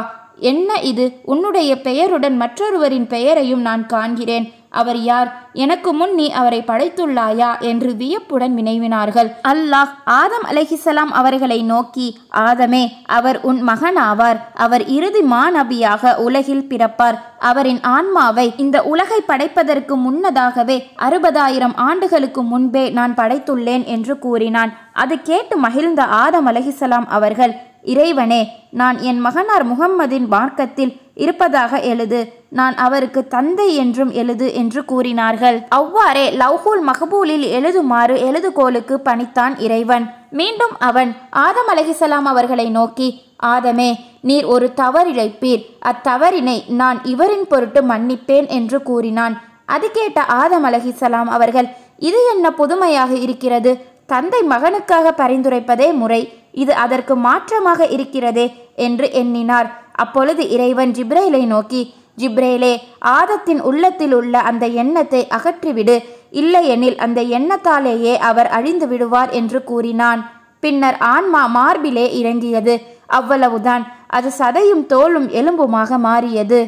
என்ன இது உன்னுடைய பெயருடன் மற்றொருவரின் பெயரையும் நான் காண்கிறேன் அவர் யார் எனக்கு முன் நீ அவரை படைத்துள்ளாயா என்று வியப்புடன் வினைவினார்கள் அல்லாஹ் ஆதம் அலஹிசலாம் அவர்களை நோக்கி ஆதமே அவர் உன் மகன் ஆவார் அவர் இறுதி மாநபியாக உலகில் பிறப்பார் அவரின் ஆன்மாவை இந்த உலகை படைப்பதற்கு முன்னதாகவே அறுபதாயிரம் ஆண்டுகளுக்கு முன்பே நான் படைத்துள்ளேன் என்று கூறினான் அது கேட்டு மகிழ்ந்த ஆதம் அலஹிசலாம் அவர்கள் இறைவனே நான் என் மகனார் முகம்மதின் மார்க்கத்தில் இருப்பதாக எழுது நான் அவருக்கு தந்தை என்றும் எழுது என்று கூறினார்கள் அவ்வாறே லவ்ஹூல் மஹபூலில் எழுதுமாறு எழுதுகோலுக்கு பணித்தான் இறைவன் மீண்டும் அவன் ஆதம் அலகிசலாம் அவர்களை நோக்கி ஆதமே நீர் ஒரு தவறிழைப்பீர் அத்தவறினை நான் இவரின் பொருட்டு மன்னிப்பேன் என்று கூறினான் அது கேட்ட ஆதம் அலகிசலாம் அவர்கள் இது என்ன புதுமையாக இருக்கிறது தந்தை மகனுக்காக பரிந்துரைப்பதே முறை இது அதற்கு மாற்றமாக இருக்கிறதே என்று எண்ணினார் அப்பொழுது இறைவன் ஜிப்ரேலை நோக்கி ஜிப்ரேலே ஆதத்தின் உள்ளத்தில் உள்ள அந்த எண்ணத்தை அகற்றிவிடு இல்லையெனில் அந்த எண்ணத்தாலேயே அவர் அழிந்து விடுவார் என்று கூறினான் பின்னர் ஆன்மா மார்பிலே இறங்கியது அவ்வளவுதான் அது சதையும் தோலும் எலும்புமாக மாறியது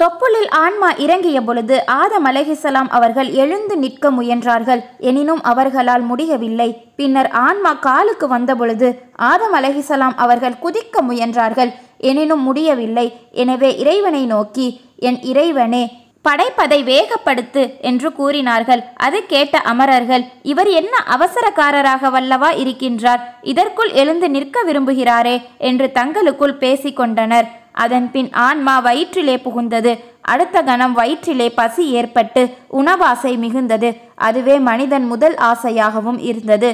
தொப்புளில் ஆன்மா இறங்கிய பொழுது ஆதம் அலஹிசலாம் அவர்கள் எழுந்து நிற்க முயன்றார்கள் எனினும் அவர்களால் முடியவில்லை பின்னர் ஆன்மா காலுக்கு வந்தபொழுது ஆதம் அலஹிசலாம் அவர்கள் குதிக்க முயன்றார்கள் எனினும் முடியவில்லை எனவே இறைவனை நோக்கி என் இறைவனே படைப்பதை வேகப்படுத்து என்று கூறினார்கள் அது கேட்ட அமரர்கள் இவர் என்ன அவசரக்காரராக வல்லவா இருக்கின்றார் இதற்குள் எழுந்து நிற்க விரும்புகிறாரே என்று தங்களுக்குள் பேசிக்கொண்டனர் அதன்பின் ஆன்மா வயிற்றிலே புகுந்தது அடுத்த கணம் வயிற்றிலே பசி ஏற்பட்டு உணவாசை மிகுந்தது அதுவே மனிதன் முதல் ஆசையாகவும் இருந்தது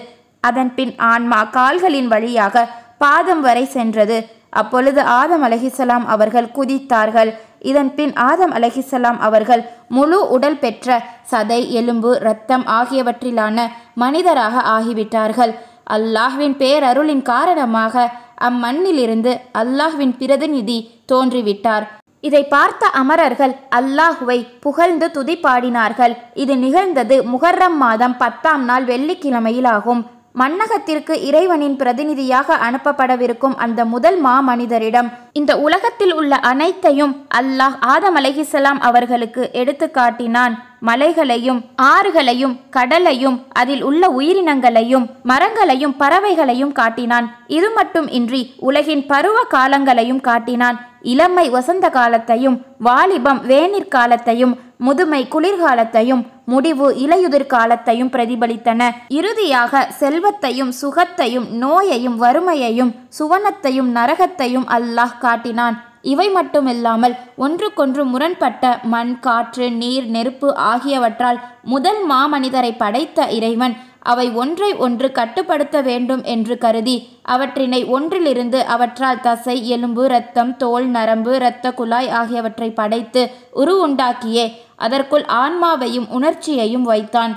அதன்பின் ஆன்மா கால்களின் வழியாக பாதம் வரை சென்றது அப்பொழுது ஆதம் அலஹிசலாம் அவர்கள் குதித்தார்கள் இதன்பின் ஆதம் அலஹிசலாம் அவர்கள் முழு உடல் பெற்ற சதை எலும்பு இரத்தம் ஆகியவற்றிலான மனிதராக ஆகிவிட்டார்கள் அல்லாஹ்வின் பேரருளின் காரணமாக அம்மண்ணிலிருந்து அல்லாஹ்வின் பிரதிநிதி தோன்றிவிட்டார் இதை பார்த்த அமரர்கள் அல்லாஹுவை புகழ்ந்து துதி பாடினார்கள் இது நிகழ்ந்தது முகர்ரம் மாதம் பத்தாம் நாள் வெள்ளிக்கிழமையிலாகும் மன்னகத்திற்கு இறைவனின் பிரதிநிதியாக அனுப்பப்படவிருக்கும் அந்த முதல் மாமனிதரிடம் இந்த உலகத்தில் உள்ள அனைத்தையும் அல்லாஹ் ஆதம் அலஹிசலாம் அவர்களுக்கு எடுத்து காட்டினான் மலைகளையும் ஆறுகளையும் கடலையும் அதில் உள்ள உயிரினங்களையும் மரங்களையும் பறவைகளையும் காட்டினான் இது மட்டும் இன்றி உலகின் பருவ காலங்களையும் காட்டினான் இளமை வசந்த காலத்தையும் வாலிபம் வேநீர் காலத்தையும் முதுமை குளிர்காலத்தையும் முடிவு இலையுதிர் காலத்தையும் பிரதிபலித்தன இறுதியாக செல்வத்தையும் சுகத்தையும் நோயையும் வறுமையையும் சுவனத்தையும் நரகத்தையும் அல்லாஹ் காட்டினான் இவை மட்டுமில்லாமல் ஒன்றுக்கொன்று முரண்பட்ட மண் காற்று நீர் நெருப்பு ஆகியவற்றால் முதல் மாமனிதரை படைத்த இறைவன் அவை ஒன்றை ஒன்று கட்டுப்படுத்த வேண்டும் என்று கருதி அவற்றினை ஒன்றிலிருந்து அவற்றால் தசை எலும்பு இரத்தம் தோல் நரம்பு இரத்த குழாய் ஆகியவற்றை படைத்து உருவுண்டாக்கியே அதற்குள் ஆன்மாவையும் உணர்ச்சியையும் வைத்தான்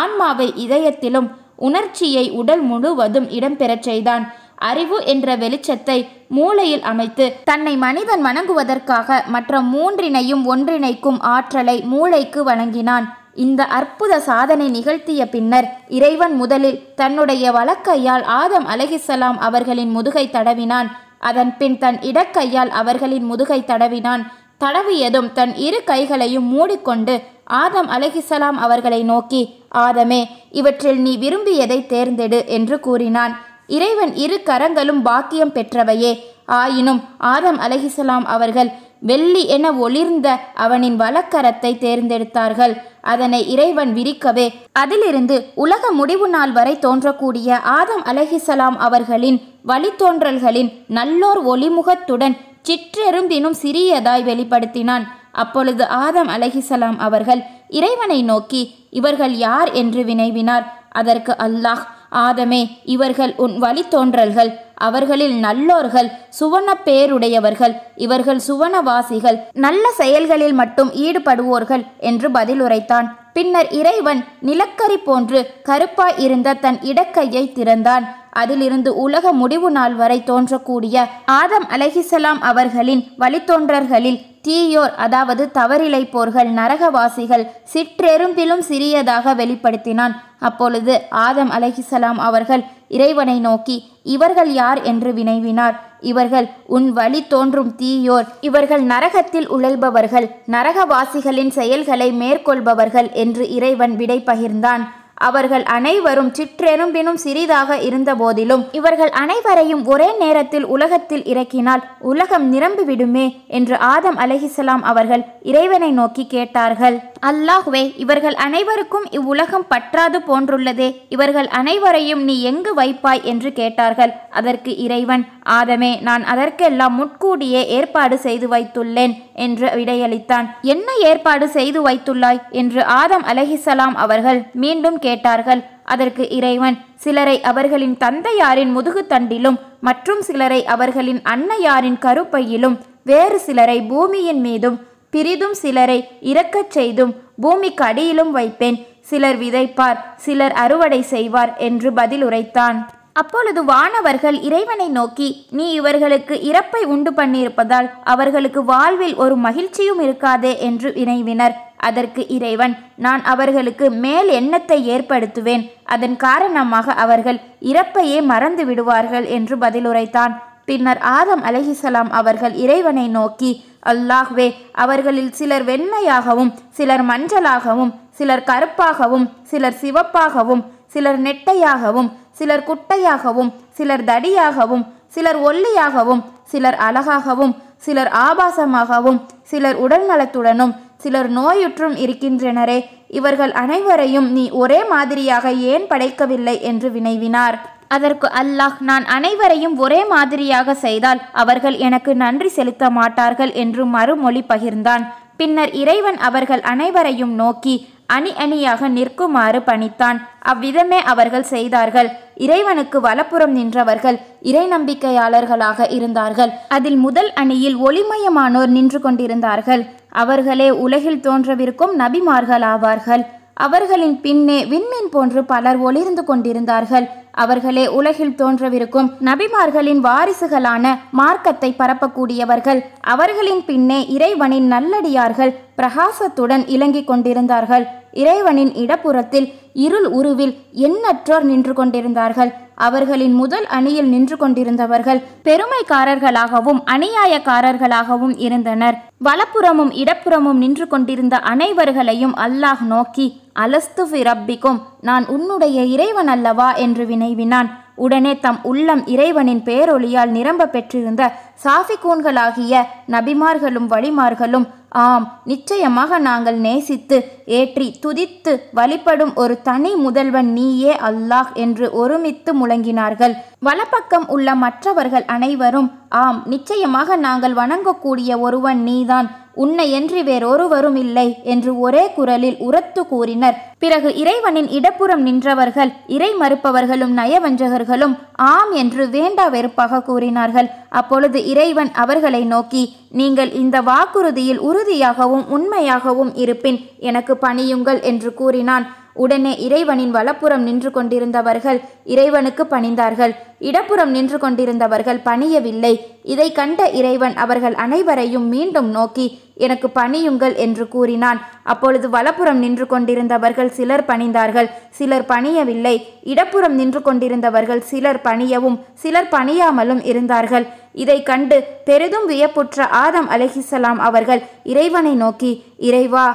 ஆன்மாவை இதயத்திலும் உணர்ச்சியை உடல் முழுவதும் இடம்பெறச் செய்தான் அறிவு என்ற வெளிச்சத்தை மூளையில் அமைத்து தன்னை மனிதன் வணங்குவதற்காக மற்ற மூன்றினையும் ஒன்றிணைக்கும் ஆற்றலை மூளைக்கு வழங்கினான் இந்த அற்புத சாதனை நிகழ்த்திய பின்னர் இறைவன் முதலில் தன்னுடைய வழக்கையால் ஆதம் அலகிசலாம் அவர்களின் முதுகை தடவினான் அதன் பின் தன் இடக்கையால் அவர்களின் முதுகை தடவினான் தடவியதும் தன் இரு கைகளையும் மூடிக்கொண்டு ஆதம் அலகிசலாம் அவர்களை நோக்கி ஆதமே இவற்றில் நீ விரும்பியதை தேர்ந்தெடு என்று கூறினான் இறைவன் இரு கரங்களும் பாக்கியம் பெற்றவையே ஆயினும் ஆதம் அலஹிசலாம் அவர்கள் வெள்ளி என ஒளிர்ந்த அவனின் வலக்கரத்தை தேர்ந்தெடுத்தார்கள் அதனை இறைவன் விரிக்கவே அதிலிருந்து உலக முடிவு நாள் வரை தோன்றக்கூடிய ஆதம் அலஹிசலாம் அவர்களின் வழித்தோன்றல்களின் நல்லோர் ஒளிமுகத்துடன் சிற்றெருந்தினும் சிறியதாய் வெளிப்படுத்தினான் அப்பொழுது ஆதம் அலஹிசலாம் அவர்கள் இறைவனை நோக்கி இவர்கள் யார் என்று வினைவினார் அதற்கு அல்லாஹ் ஆதமே இவர்கள் உன் வழித்தோன்றல்கள் அவர்களில் நல்லோர்கள் சுவன பேருடையவர்கள் இவர்கள் சுவனவாசிகள் நல்ல செயல்களில் மட்டும் ஈடுபடுவோர்கள் என்று பதிலுரைத்தான் பின்னர் இறைவன் நிலக்கரி போன்று கருப்பாய் இருந்த தன் இடக்கையை திறந்தான் அதிலிருந்து உலக முடிவு நாள் வரை தோன்றக்கூடிய ஆதம் அலஹிசலாம் அவர்களின் வழித்தோன்றர்களில் தீயோர் அதாவது தவறிழைப்போர்கள் நரகவாசிகள் சிற்றெரும்பிலும் சிறியதாக வெளிப்படுத்தினான் அப்பொழுது ஆதம் அலஹிசலாம் அவர்கள் இறைவனை நோக்கி இவர்கள் யார் என்று வினைவினார் இவர்கள் உன் வழி தோன்றும் தீயோர் இவர்கள் நரகத்தில் உழல்பவர்கள் நரகவாசிகளின் செயல்களை மேற்கொள்பவர்கள் என்று இறைவன் விடை பகிர்ந்தான் அவர்கள் அனைவரும் சிற்றெரும்பினும் சிறிதாக இருந்த போதிலும் இவர்கள் அனைவரையும் ஒரே நேரத்தில் உலகத்தில் இறக்கினால் உலகம் நிரம்பிவிடுமே என்று ஆதம் அலஹிசலாம் அவர்கள் இறைவனை நோக்கி கேட்டார்கள் அல்லாஹுவே இவர்கள் அனைவருக்கும் இவ்வுலகம் பற்றாது போன்றுள்ளதே இவர்கள் அனைவரையும் நீ எங்கு வைப்பாய் என்று கேட்டார்கள் அதற்கு இறைவன் ஆதமே நான் அதற்கெல்லாம் முட்கூடியே ஏற்பாடு செய்து வைத்துள்ளேன் என்று விடையளித்தான் என்ன ஏற்பாடு செய்து வைத்துள்ளாய் என்று ஆதம் அலஹிசலாம் அவர்கள் மீண்டும் கேட்டார்கள் அதற்கு இறைவன் சிலரை அவர்களின் தந்தையாரின் முதுகுத்தண்டிலும் மற்றும் சிலரை அவர்களின் அன்னையாரின் கருப்பையிலும் வேறு சிலரை பூமியின் மீதும் பிரிதும் சிலரை இறக்கச் செய்தும் பூமிக்கு அடியிலும் வைப்பேன் சிலர் விதைப்பார் சிலர் அறுவடை செய்வார் என்று பதிலுரைத்தான் அப்பொழுது வானவர்கள் இறைவனை நோக்கி நீ இவர்களுக்கு இறப்பை உண்டு பண்ணியிருப்பதால் அவர்களுக்கு வாழ்வில் ஒரு மகிழ்ச்சியும் இருக்காதே என்று வினைவினர் அதற்கு இறைவன் நான் அவர்களுக்கு மேல் எண்ணத்தை ஏற்படுத்துவேன் அதன் காரணமாக அவர்கள் இறப்பையே மறந்து விடுவார்கள் என்று பதிலுரைத்தான் பின்னர் ஆதம் அலஹிசலாம் அவர்கள் இறைவனை நோக்கி அல்லாஹ்வே அவர்களில் சிலர் வெண்மையாகவும் சிலர் மஞ்சளாகவும் சிலர் கருப்பாகவும் சிலர் சிவப்பாகவும் சிலர் நெட்டையாகவும் சிலர் குட்டையாகவும் சிலர் தடியாகவும் சிலர் ஒல்லியாகவும் சிலர் அழகாகவும் சிலர் ஆபாசமாகவும் சிலர் உடல் நலத்துடனும் சிலர் நோயுற்றும் இருக்கின்றனரே இவர்கள் அனைவரையும் நீ ஒரே மாதிரியாக ஏன் படைக்கவில்லை என்று வினைவினார் அதற்கு அல்லாஹ் நான் அனைவரையும் ஒரே மாதிரியாக செய்தால் அவர்கள் எனக்கு நன்றி செலுத்த மாட்டார்கள் என்று மறுமொழி பகிர்ந்தான் பின்னர் இறைவன் அவர்கள் அனைவரையும் நோக்கி அணி அணியாக நிற்குமாறு பணித்தான் அவ்விதமே அவர்கள் செய்தார்கள் இறைவனுக்கு வலப்புறம் நின்றவர்கள் இறை நம்பிக்கையாளர்களாக இருந்தார்கள் அதில் முதல் அணியில் ஒளிமயமானோர் நின்று கொண்டிருந்தார்கள் அவர்களே உலகில் தோன்றவிருக்கும் நபிமார்கள் ஆவார்கள் அவர்களின் பின்னே விண்மீன் போன்று பலர் ஒளிர்ந்து கொண்டிருந்தார்கள் அவர்களே உலகில் தோன்றவிருக்கும் நபிமார்களின் வாரிசுகளான மார்க்கத்தை பரப்பக்கூடியவர்கள் அவர்களின் பின்னே இறைவனின் நல்லடியார்கள் பிரகாசத்துடன் இலங்கிக் கொண்டிருந்தார்கள் இறைவனின் இடப்புறத்தில் இருள் உருவில் எண்ணற்றோர் நின்று கொண்டிருந்தார்கள் அவர்களின் முதல் அணியில் நின்று கொண்டிருந்தவர்கள் பெருமைக்காரர்களாகவும் அநியாயக்காரர்களாகவும் இருந்தனர் வலப்புறமும் இடப்புறமும் நின்று கொண்டிருந்த அனைவர்களையும் அல்லாஹ் நோக்கி அலஸ்து ரப்பிக்கும் நான் உன்னுடைய இறைவன் அல்லவா என்று வினை வினைவினான் உடனே தம் உள்ளம் இறைவனின் பேரொளியால் நிரம்ப பெற்றிருந்த சாஃபிகூன்களாகிய நபிமார்களும் வழிமார்களும் ஆம் நிச்சயமாக நாங்கள் நேசித்து ஏற்றி துதித்து வழிபடும் ஒரு தனி முதல்வன் நீயே அல்லாஹ் என்று ஒருமித்து முழங்கினார்கள் வலப்பக்கம் உள்ள மற்றவர்கள் அனைவரும் ஆம் நிச்சயமாக நாங்கள் வணங்கக்கூடிய ஒருவன் நீதான் உன்னை என்று வேறொருவரும் இல்லை என்று ஒரே குரலில் உரத்து கூறினர் பிறகு இறைவனின் இடப்புறம் நின்றவர்கள் இறை மறுப்பவர்களும் நயவஞ்சகர்களும் ஆம் என்று வேண்டா வெறுப்பாக கூறினார்கள் அப்பொழுது இறைவன் அவர்களை நோக்கி நீங்கள் இந்த வாக்குறுதியில் உறுதியாகவும் உண்மையாகவும் இருப்பின் எனக்கு பணியுங்கள் என்று கூறினான் உடனே இறைவனின் வலப்புறம் நின்று கொண்டிருந்தவர்கள் இறைவனுக்கு பணிந்தார்கள் இடப்புறம் நின்று கொண்டிருந்தவர்கள் பணியவில்லை இதை கண்ட இறைவன் அவர்கள் அனைவரையும் மீண்டும் நோக்கி எனக்கு பணியுங்கள் என்று கூறினான் அப்பொழுது வலப்புறம் நின்று கொண்டிருந்தவர்கள் சிலர் பணிந்தார்கள் சிலர் பணியவில்லை இடப்புறம் நின்று கொண்டிருந்தவர்கள் சிலர் பணியவும் சிலர் பணியாமலும் இருந்தார்கள் இதை கண்டு பெரிதும் வியப்புற்ற ஆதம் அலஹிசலாம் அவர்கள் இறைவனை நோக்கி இறைவா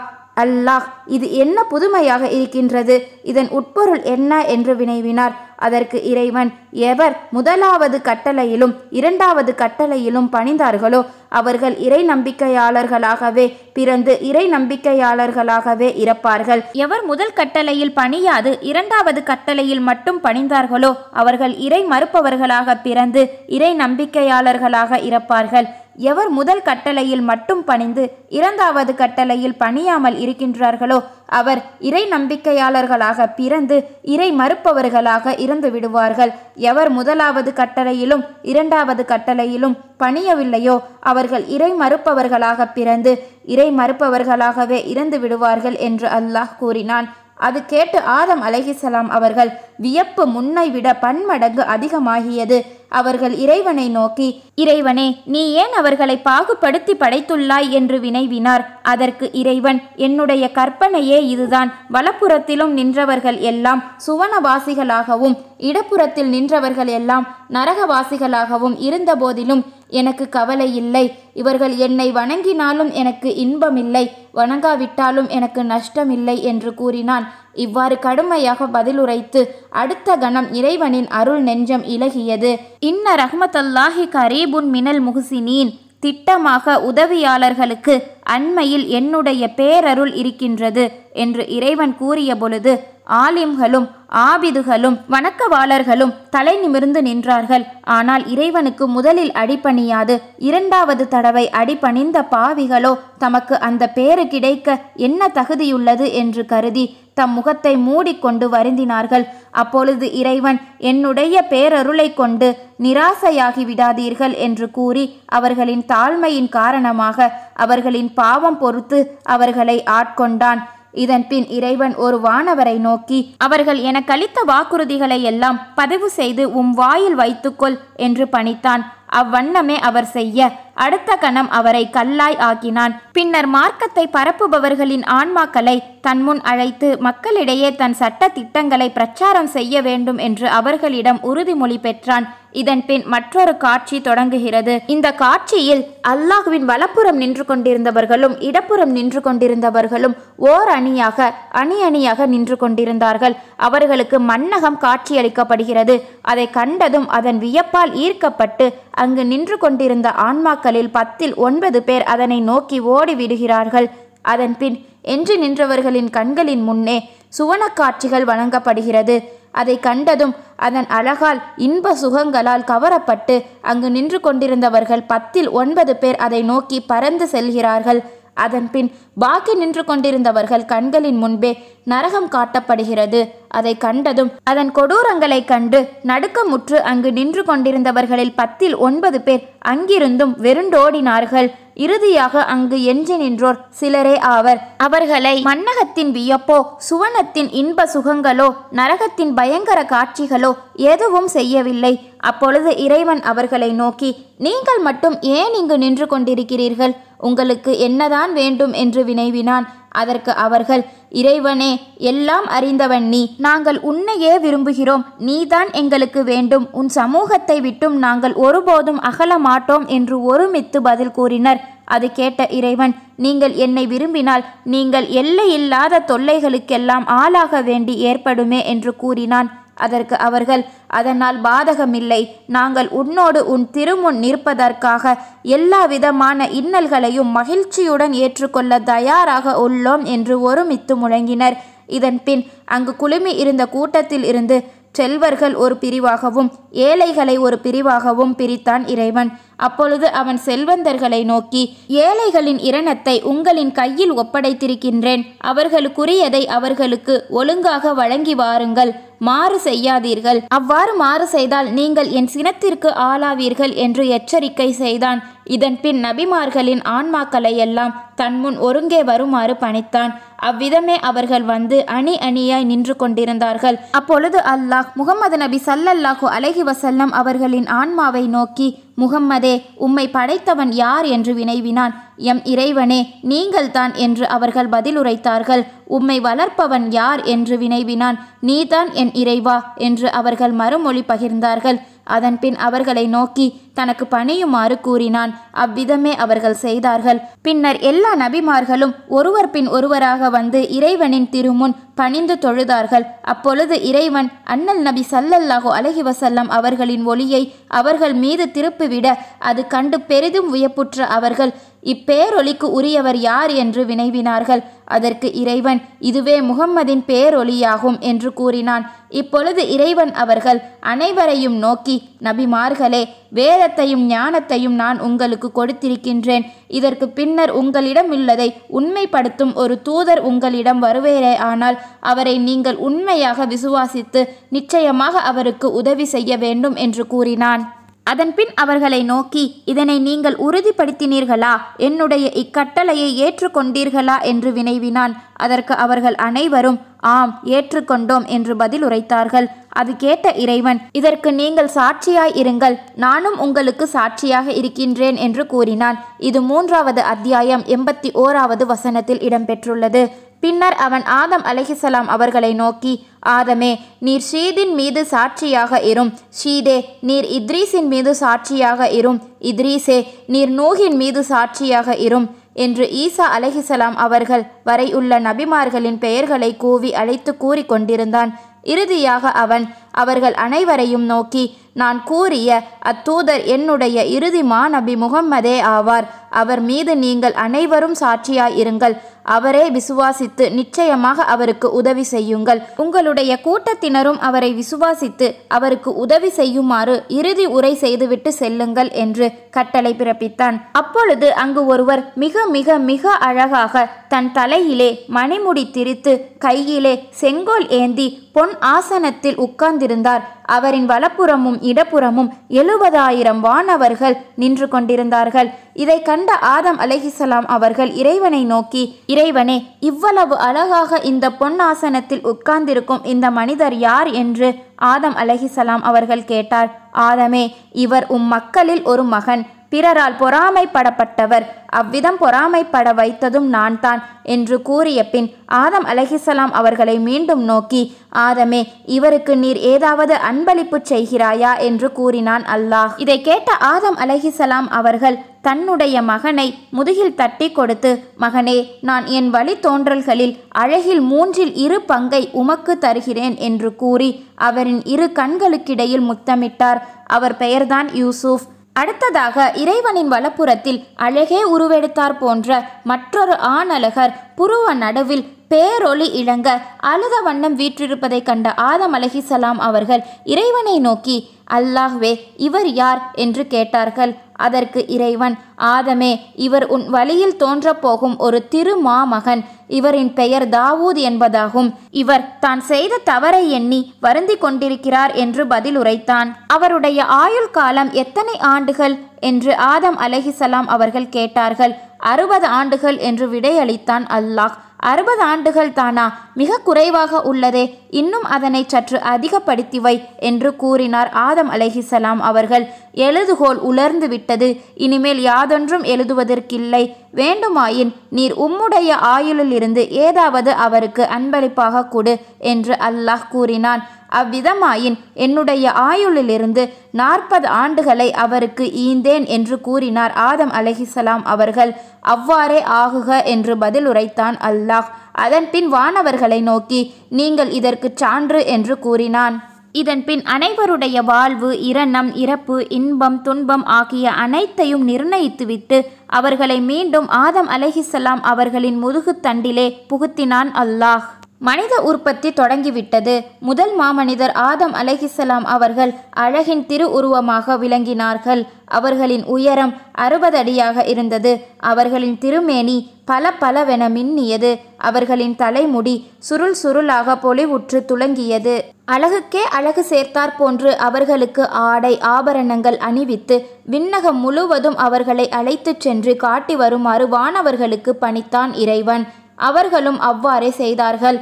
அல்லாஹ் இது என்ன புதுமையாக இருக்கின்றது இதன் உட்பொருள் என்ன என்று வினைவினார் அதற்கு இறைவன் எவர் முதலாவது கட்டளையிலும் இரண்டாவது கட்டளையிலும் பணிந்தார்களோ அவர்கள் இறை நம்பிக்கையாளர்களாகவே பிறந்து இறை நம்பிக்கையாளர்களாகவே இறப்பார்கள் எவர் முதல் கட்டளையில் பணியாது இரண்டாவது கட்டளையில் மட்டும் பணிந்தார்களோ அவர்கள் இறை மறுப்பவர்களாக பிறந்து இறை நம்பிக்கையாளர்களாக இறப்பார்கள் எவர் முதல் கட்டளையில் மட்டும் பணிந்து இரண்டாவது கட்டளையில் பணியாமல் இருக்கின்றார்களோ அவர் இறை நம்பிக்கையாளர்களாக பிறந்து இறை மறுப்பவர்களாக இருந்து விடுவார்கள் எவர் முதலாவது கட்டளையிலும் இரண்டாவது கட்டளையிலும் பணியவில்லையோ அவர்கள் இறை மறுப்பவர்களாக பிறந்து இறை மறுப்பவர்களாகவே இறந்து விடுவார்கள் என்று அல்லாஹ் கூறினான் அது கேட்டு ஆதம் அலஹிசலாம் அவர்கள் வியப்பு முன்னை விட பன்மடங்கு அதிகமாகியது அவர்கள் இறைவனை நோக்கி இறைவனே நீ ஏன் அவர்களை பாகுபடுத்தி படைத்துள்ளாய் என்று வினைவினார் அதற்கு இறைவன் என்னுடைய கற்பனையே இதுதான் வலப்புறத்திலும் நின்றவர்கள் எல்லாம் சுவனவாசிகளாகவும் இடப்புறத்தில் நின்றவர்கள் எல்லாம் நரகவாசிகளாகவும் இருந்தபோதிலும் எனக்கு கவலை இல்லை இவர்கள் என்னை வணங்கினாலும் எனக்கு இன்பமில்லை வணங்காவிட்டாலும் எனக்கு நஷ்டமில்லை என்று கூறினான் இவ்வாறு கடுமையாக பதிலுரைத்து அடுத்த கணம் இறைவனின் அருள் நெஞ்சம் இலகியது இன்ன ரஹ்மத்தல்லாஹி கரீபுன் மினல் முஹ்சினீன் திட்டமாக உதவியாளர்களுக்கு அண்மையில் என்னுடைய பேரருள் இருக்கின்றது என்று இறைவன் கூறிய பொழுது ஆலிம்களும் ஆபிதுகளும் வணக்கவாளர்களும் தலை நிமிர்ந்து நின்றார்கள் ஆனால் இறைவனுக்கு முதலில் அடிபணியாது இரண்டாவது தடவை அடிபணிந்த பாவிகளோ தமக்கு அந்த பேறு கிடைக்க என்ன தகுதியுள்ளது என்று கருதி தம் முகத்தை மூடிக்கொண்டு வருந்தினார்கள் அப்பொழுது இறைவன் என்னுடைய பேரருளை கொண்டு நிராசையாகி விடாதீர்கள் என்று கூறி அவர்களின் தாழ்மையின் காரணமாக அவர்களின் பாவம் பொறுத்து அவர்களை ஆட்கொண்டான் இதன் பின் இறைவன் ஒரு வானவரை நோக்கி அவர்கள் எனக்கு அளித்த வாக்குறுதிகளை எல்லாம் பதிவு செய்து உம் வாயில் வைத்துக்கொள் என்று பணித்தான் அவ்வண்ணமே அவர் செய்ய அடுத்த கணம் அவரை கல்லாய் ஆக்கினான் பின்னர் மார்க்கத்தை பரப்புபவர்களின் ஆன்மாக்களை தன்முன் அழைத்து மக்களிடையே தன் சட்ட திட்டங்களை பிரச்சாரம் செய்ய வேண்டும் என்று அவர்களிடம் உறுதிமொழி பெற்றான் இதன் பின் மற்றொரு காட்சி தொடங்குகிறது இந்த காட்சியில் அல்லாஹுவின் வலப்புறம் நின்று கொண்டிருந்தவர்களும் இடப்புறம் நின்று கொண்டிருந்தவர்களும் ஓர் அணியாக அணி அணியாக நின்று கொண்டிருந்தார்கள் அவர்களுக்கு மன்னகம் காட்சியளிக்கப்படுகிறது அதை கண்டதும் அதன் வியப்பால் ஈர்க்கப்பட்டு அங்கு நின்று கொண்டிருந்த ஆன்மா மக்களில் பத்தில் ஒன்பது பேர் அதனை நோக்கி ஓடிவிடுகிறார்கள் அதன்பின் என்று நின்றவர்களின் கண்களின் முன்னே சுவன காட்சிகள் வழங்கப்படுகிறது அதை கண்டதும் அதன் அழகால் இன்ப சுகங்களால் கவரப்பட்டு அங்கு நின்று கொண்டிருந்தவர்கள் பத்தில் ஒன்பது பேர் அதை நோக்கி பறந்து செல்கிறார்கள் அதன்பின் பாக்கி நின்று கொண்டிருந்தவர்கள் கண்களின் முன்பே நரகம் காட்டப்படுகிறது அதை கண்டதும் அதன் கொடூரங்களை கண்டு நடுக்கமுற்று அங்கு நின்று கொண்டிருந்தவர்களில் பத்தில் ஒன்பது பேர் அங்கிருந்தும் வெறுண்டோடினார்கள் இறுதியாக அங்கு எஞ்சி நின்றோர் சிலரே ஆவர் அவர்களை மன்னகத்தின் வியப்போ சுவனத்தின் இன்ப சுகங்களோ நரகத்தின் பயங்கர காட்சிகளோ எதுவும் செய்யவில்லை அப்பொழுது இறைவன் அவர்களை நோக்கி நீங்கள் மட்டும் ஏன் இங்கு நின்று கொண்டிருக்கிறீர்கள் உங்களுக்கு என்னதான் வேண்டும் என்று வினைவினான் அதற்கு அவர்கள் இறைவனே எல்லாம் அறிந்தவன் நீ நாங்கள் உன்னையே விரும்புகிறோம் நீதான் எங்களுக்கு வேண்டும் உன் சமூகத்தை விட்டும் நாங்கள் ஒருபோதும் அகல மாட்டோம் என்று ஒருமித்து பதில் கூறினர் அது கேட்ட இறைவன் நீங்கள் என்னை விரும்பினால் நீங்கள் எல்லையில்லாத தொல்லைகளுக்கெல்லாம் ஆளாக வேண்டி ஏற்படுமே என்று கூறினான் அதற்கு அவர்கள் அதனால் பாதகமில்லை நாங்கள் உன்னோடு உன் திருமுன் நிற்பதற்காக எல்லா விதமான இன்னல்களையும் மகிழ்ச்சியுடன் ஏற்றுக்கொள்ள தயாராக உள்ளோம் என்று ஒருமித்து முழங்கினர் இதன் பின் அங்கு குழுமி இருந்த கூட்டத்தில் இருந்து செல்வர்கள் ஒரு பிரிவாகவும் ஏழைகளை ஒரு பிரிவாகவும் பிரித்தான் இறைவன் அப்பொழுது அவன் செல்வந்தர்களை நோக்கி ஏழைகளின் இரணத்தை உங்களின் கையில் ஒப்படைத்திருக்கின்றேன் அவர்களுக்குரியதை அவர்களுக்கு ஒழுங்காக வழங்கி வாருங்கள் மாறு செய்யாதீர்கள் அவ்வாறு மாறு செய்தால் நீங்கள் என் சினத்திற்கு ஆளாவீர்கள் என்று எச்சரிக்கை செய்தான் இதன்பின் நபிமார்களின் ஆன்மாக்களை எல்லாம் தன்முன் ஒருங்கே வருமாறு பணித்தான் அவ்விதமே அவர்கள் வந்து அணி அணியாய் நின்று கொண்டிருந்தார்கள் அப்பொழுது அல்லாஹ் முகமது நபி சல்லல்லாஹு அலஹி வசல்லம் அவர்களின் ஆன்மாவை நோக்கி முகம்மதே உம்மை படைத்தவன் யார் என்று வினைவினான் எம் இறைவனே நீங்கள்தான் என்று அவர்கள் பதிலுரைத்தார்கள் உம்மை வளர்ப்பவன் யார் என்று வினைவினான் நீதான் என் இறைவா என்று அவர்கள் மறுமொழி பகிர்ந்தார்கள் அதன்பின் அவர்களை நோக்கி தனக்கு பணியுமாறு கூறினான் அவ்விதமே அவர்கள் செய்தார்கள் பின்னர் எல்லா நபிமார்களும் ஒருவர் பின் ஒருவராக வந்து இறைவனின் திருமுன் பணிந்து தொழுதார்கள் அப்பொழுது இறைவன் அண்ணல் நபி சல்லல்லாஹோ அலஹி வசல்லம் அவர்களின் ஒளியை அவர்கள் மீது திருப்பிவிட அது கண்டு பெரிதும் வியப்புற்ற அவர்கள் இப்பேரொலிக்கு உரியவர் யார் என்று வினைவினார்கள் அதற்கு இறைவன் இதுவே முகம்மதின் பேரொலியாகும் என்று கூறினான் இப்பொழுது இறைவன் அவர்கள் அனைவரையும் நோக்கி நபிமார்களே வேதத்தையும் ஞானத்தையும் நான் உங்களுக்கு கொடுத்திருக்கின்றேன் இதற்கு பின்னர் உங்களிடம் உள்ளதை உண்மைப்படுத்தும் ஒரு தூதர் உங்களிடம் வருவேரே ஆனால் அவரை நீங்கள் உண்மையாக விசுவாசித்து நிச்சயமாக அவருக்கு உதவி செய்ய வேண்டும் என்று கூறினான் அதன்பின் அவர்களை நோக்கி இதனை நீங்கள் உறுதிப்படுத்தினீர்களா என்னுடைய இக்கட்டளையை ஏற்றுக்கொண்டீர்களா என்று வினைவினான் அதற்கு அவர்கள் அனைவரும் ஆம் ஏற்றுக்கொண்டோம் என்று பதில் உரைத்தார்கள் அது கேட்ட இறைவன் இதற்கு நீங்கள் சாட்சியாய் இருங்கள் நானும் உங்களுக்கு சாட்சியாக இருக்கின்றேன் என்று கூறினான் இது மூன்றாவது அத்தியாயம் எண்பத்தி ஓராவது வசனத்தில் இடம்பெற்றுள்ளது பின்னர் அவன் ஆதம் அலஹிசலாம் அவர்களை நோக்கி ஆதமே நீர் ஷீதின் மீது சாட்சியாக இரும் ஷீதே நீர் இத்ரீஸின் மீது சாட்சியாக இரும் இத்ரீசே நீர் நூகின் மீது சாட்சியாக இரும் என்று ஈசா அலஹிசலாம் அவர்கள் வரை உள்ள நபிமார்களின் பெயர்களை கூவி அழைத்து கூறி கொண்டிருந்தான் இறுதியாக அவன் அவர்கள் அனைவரையும் நோக்கி நான் கூறிய அத்தூதர் என்னுடைய இறுதி மாநபி முகம்மதே ஆவார் அவர் மீது நீங்கள் அனைவரும் சாட்சியாயிருங்கள் அவரே விசுவாசித்து நிச்சயமாக அவருக்கு உதவி செய்யுங்கள் உங்களுடைய கூட்டத்தினரும் அவரை விசுவாசித்து அவருக்கு உதவி செய்யுமாறு இறுதி உரை செய்துவிட்டு செல்லுங்கள் என்று கட்டளை பிறப்பித்தான் அப்பொழுது அங்கு ஒருவர் மிக மிக மிக அழகாக தன் தலையிலே மணிமுடி திரித்து கையிலே செங்கோல் ஏந்தி பொன் ஆசனத்தில் உட்கார்ந்து அமர்ந்திருந்தார் அவரின் வலப்புறமும் இடப்புறமும் எழுபதாயிரம் வானவர்கள் நின்று கொண்டிருந்தார்கள் இதை கண்ட ஆதம் அலஹிசலாம் அவர்கள் இறைவனை நோக்கி இறைவனே இவ்வளவு அழகாக இந்த பொன்னாசனத்தில் உட்கார்ந்திருக்கும் இந்த மனிதர் யார் என்று ஆதம் அலஹிசலாம் அவர்கள் கேட்டார் ஆதமே இவர் உம் மக்களில் ஒரு மகன் பிறரால் பொறாமைப்படப்பட்டவர் அவ்விதம் பொறாமைப்பட வைத்ததும் நான் தான் என்று கூறிய பின் ஆதம் அலஹிசலாம் அவர்களை மீண்டும் நோக்கி ஆதமே இவருக்கு நீர் ஏதாவது அன்பளிப்பு செய்கிறாயா என்று கூறினான் அல்லாஹ் இதை கேட்ட ஆதம் அலஹிசலாம் அவர்கள் தன்னுடைய மகனை முதுகில் தட்டி கொடுத்து மகனே நான் என் வழி தோன்றல்களில் அழகில் மூன்றில் இரு பங்கை உமக்கு தருகிறேன் என்று கூறி அவரின் இரு கண்களுக்கிடையில் முத்தமிட்டார் அவர் பெயர்தான் யூசுஃப் அடுத்ததாக இறைவனின் வலப்புறத்தில் அழகே உருவெடுத்தார் போன்ற மற்றொரு ஆணழகர் புருவ நடுவில் பேரொளி இழங்க அழுத வண்ணம் வீற்றிருப்பதை கண்ட ஆதம் அலஹிசலாம் அவர்கள் இறைவனை நோக்கி அல்லாஹ்வே இவர் யார் என்று கேட்டார்கள் அதற்கு இறைவன் ஆதமே இவர் உன் வழியில் தோன்றப்போகும் ஒரு திருமாமகன் இவரின் பெயர் தாவூத் என்பதாகும் இவர் தான் செய்த தவறை எண்ணி வருந்தி கொண்டிருக்கிறார் என்று பதில் உரைத்தான் அவருடைய ஆயுள் காலம் எத்தனை ஆண்டுகள் என்று ஆதம் அலஹிசலாம் அவர்கள் கேட்டார்கள் அறுபது ஆண்டுகள் என்று விடையளித்தான் அல்லாஹ் அறுபது ஆண்டுகள் தானா மிக குறைவாக உள்ளதே இன்னும் அதனை சற்று அதிகப்படுத்திவை என்று கூறினார் ஆதம் அலஹிசலாம் அவர்கள் எழுதுகோல் உலர்ந்து விட்டது இனிமேல் யாதொன்றும் எழுதுவதற்கில்லை வேண்டுமாயின் நீர் உம்முடைய ஆயுளிலிருந்து ஏதாவது அவருக்கு அன்பளிப்பாக கொடு என்று அல்லாஹ் கூறினான் அவ்விதமாயின் என்னுடைய ஆயுளிலிருந்து நாற்பது ஆண்டுகளை அவருக்கு ஈந்தேன் என்று கூறினார் ஆதம் அலஹிசலாம் அவர்கள் அவ்வாறே ஆகுக என்று பதில் உரைத்தான் அல்லாஹ் அதன்பின் வானவர்களை நோக்கி நீங்கள் இதற்கு சான்று என்று கூறினான் இதன்பின் அனைவருடைய வாழ்வு இரணம் இறப்பு இன்பம் துன்பம் ஆகிய அனைத்தையும் நிர்ணயித்துவிட்டு அவர்களை மீண்டும் ஆதம் அலஹிசல்லாம் அவர்களின் முதுகுத்தண்டிலே புகுத்தினான் அல்லாஹ் மனித உற்பத்தி தொடங்கிவிட்டது முதல் மாமனிதர் ஆதம் அலஹிசலாம் அவர்கள் அழகின் திரு உருவமாக விளங்கினார்கள் அவர்களின் உயரம் அறுபது அடியாக இருந்தது அவர்களின் திருமேனி பல பலவென மின்னியது அவர்களின் தலைமுடி சுருள் சுருளாக பொலிவுற்று துளங்கியது அழகுக்கே அழகு சேர்த்தார் போன்று அவர்களுக்கு ஆடை ஆபரணங்கள் அணிவித்து விண்ணகம் முழுவதும் அவர்களை அழைத்துச் சென்று காட்டி வருமாறு வானவர்களுக்கு பணித்தான் இறைவன் அவர்களும் அவ்வாறே செய்தார்கள்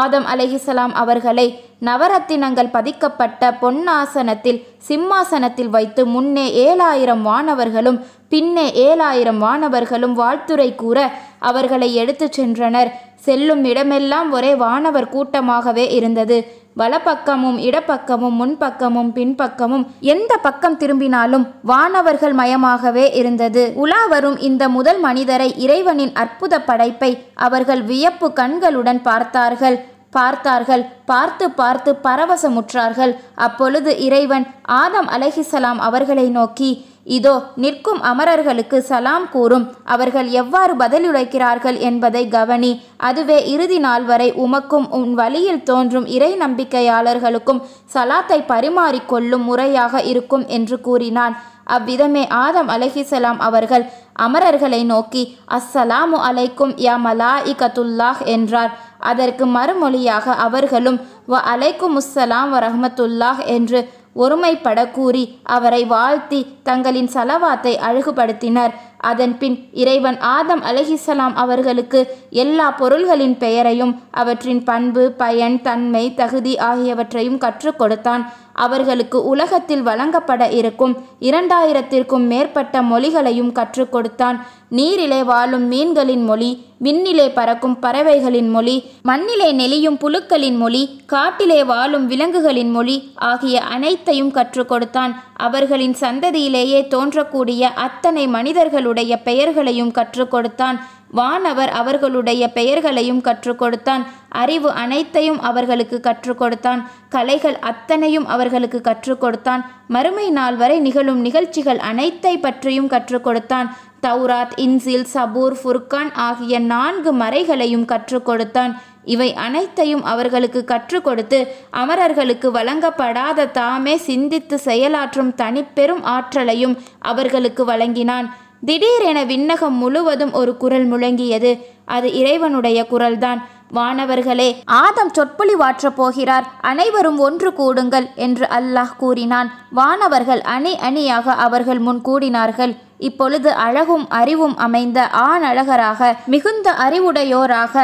ஆதம் அலஹிசலாம் அவர்களை நவரத்தினங்கள் பதிக்கப்பட்ட பொன்னாசனத்தில் சிம்மாசனத்தில் வைத்து முன்னே ஏழாயிரம் வானவர்களும் பின்னே ஏழாயிரம் வானவர்களும் வாழ்த்துரை கூற அவர்களை எடுத்துச் சென்றனர் செல்லும் இடமெல்லாம் ஒரே வானவர் கூட்டமாகவே இருந்தது வலப்பக்கமும் இடப்பக்கமும் முன்பக்கமும் பின்பக்கமும் எந்த பக்கம் திரும்பினாலும் வானவர்கள் மயமாகவே இருந்தது உலா வரும் இந்த முதல் மனிதரை இறைவனின் அற்புத படைப்பை அவர்கள் வியப்பு கண்களுடன் பார்த்தார்கள் பார்த்தார்கள் பார்த்து பார்த்து பரவசமுற்றார்கள் அப்பொழுது இறைவன் ஆதம் அலஹிசலாம் அவர்களை நோக்கி இதோ நிற்கும் அமரர்களுக்கு சலாம் கூறும் அவர்கள் எவ்வாறு பதிலுரைக்கிறார்கள் என்பதை கவனி அதுவே இறுதி நாள் வரை உமக்கும் உன் வழியில் தோன்றும் இறை நம்பிக்கையாளர்களுக்கும் சலாத்தை பரிமாறிக்கொள்ளும் முறையாக இருக்கும் என்று கூறினான் அவ்விதமே ஆதம் அலஹிசலாம் அவர்கள் அமரர்களை நோக்கி அஸ்ஸலாமு அலைக்கும் யா மலா இகத்துல்லாஹ் என்றார் அதற்கு மறுமொழியாக அவர்களும் வ அலைக்கும் முஸ்ஸலாம் வ ரஹமத்துல்லாஹ் என்று ஒருமைப்பட கூறி அவரை வாழ்த்தி தங்களின் செலவாத்தை அழகுபடுத்தினர் அதன்பின் இறைவன் ஆதம் அலஹிசலாம் அவர்களுக்கு எல்லா பொருள்களின் பெயரையும் அவற்றின் பண்பு பயன் தன்மை தகுதி ஆகியவற்றையும் கற்றுக் கொடுத்தான் அவர்களுக்கு உலகத்தில் வழங்கப்பட இருக்கும் இரண்டாயிரத்திற்கும் மேற்பட்ட மொழிகளையும் கற்றுக் கொடுத்தான் நீரிலே வாழும் மீன்களின் மொழி விண்ணிலே பறக்கும் பறவைகளின் மொழி மண்ணிலே நெளியும் புழுக்களின் மொழி காட்டிலே வாழும் விலங்குகளின் மொழி ஆகிய அனைத்தையும் கற்றுக் கொடுத்தான் அவர்களின் சந்ததியிலேயே தோன்றக்கூடிய அத்தனை மனிதர்களுடன் அவர்களுடைய பெயர்களையும் கற்றுக் கொடுத்தான் வானவர் அவர்களுடைய பெயர்களையும் கற்றுக் கொடுத்தான் அறிவு அனைத்தையும் அவர்களுக்கு கற்றுக் கொடுத்தான் கலைகள் அத்தனையும் அவர்களுக்கு கற்றுக் கொடுத்தான் மறுமை நாள் வரை நிகழும் நிகழ்ச்சிகள் அனைத்தை பற்றியும் கற்றுக் கொடுத்தான் தௌராத் இன்சில் சபூர் ஃபுர்கான் ஆகிய நான்கு மறைகளையும் கற்றுக் கொடுத்தான் இவை அனைத்தையும் அவர்களுக்கு கற்றுக் கொடுத்து அமரர்களுக்கு வழங்கப்படாத தாமே சிந்தித்து செயலாற்றும் தனிப்பெரும் ஆற்றலையும் அவர்களுக்கு வழங்கினான் திடீரென விண்ணகம் முழுவதும் ஒரு குரல் முழங்கியது அது இறைவனுடைய குரல்தான் வானவர்களே ஆதம் சொற்பொழிவாற்றப் போகிறார் அனைவரும் ஒன்று கூடுங்கள் என்று அல்லாஹ் கூறினான் வானவர்கள் அணி அணியாக அவர்கள் முன் கூடினார்கள் இப்பொழுது அழகும் அறிவும் அமைந்த ஆணழகராக மிகுந்த அறிவுடையோராக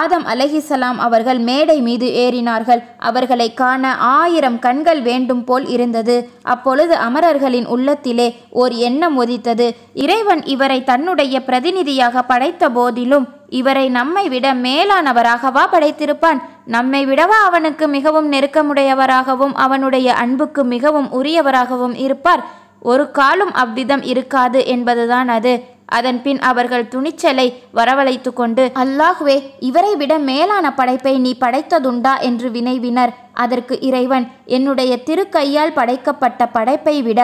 ஆதம் அலஹிசலாம் அவர்கள் மேடை மீது ஏறினார்கள் அவர்களை காண ஆயிரம் கண்கள் வேண்டும் போல் இருந்தது அப்பொழுது அமரர்களின் உள்ளத்திலே ஓர் எண்ணம் ஒதித்தது இறைவன் இவரை தன்னுடைய பிரதிநிதியாக படைத்த போதிலும் இவரை நம்மை விட மேலானவராகவா படைத்திருப்பான் நம்மை விடவா அவனுக்கு மிகவும் நெருக்கமுடையவராகவும் அவனுடைய அன்புக்கு மிகவும் உரியவராகவும் இருப்பார் ஒரு காலும் அவ்விதம் இருக்காது என்பதுதான் அது அதன்பின் அவர்கள் துணிச்சலை வரவழைத்து கொண்டு அல்லாஹ்வே இவரை விட மேலான படைப்பை நீ படைத்ததுண்டா என்று வினைவினர் அதற்கு இறைவன் என்னுடைய திருக்கையால் படைக்கப்பட்ட படைப்பை விட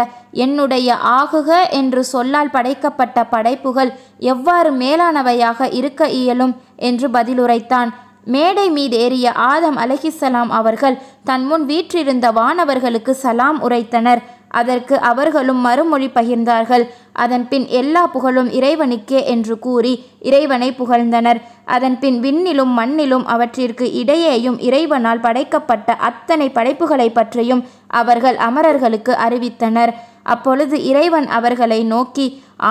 என்னுடைய ஆகுக என்று சொல்லால் படைக்கப்பட்ட படைப்புகள் எவ்வாறு மேலானவையாக இருக்க இயலும் என்று பதிலுரைத்தான் மேடை மீதேறிய ஆதம் அலஹிசலாம் அவர்கள் தன் முன் வீற்றிருந்த வானவர்களுக்கு சலாம் உரைத்தனர் அதற்கு அவர்களும் மறுமொழி பகிர்ந்தார்கள் அதன் பின் எல்லா புகழும் இறைவனுக்கே என்று கூறி இறைவனை புகழ்ந்தனர் அதன் பின் விண்ணிலும் மண்ணிலும் அவற்றிற்கு இடையேயும் இறைவனால் படைக்கப்பட்ட அத்தனை படைப்புகளை பற்றியும் அவர்கள் அமரர்களுக்கு அறிவித்தனர் அப்பொழுது இறைவன் அவர்களை நோக்கி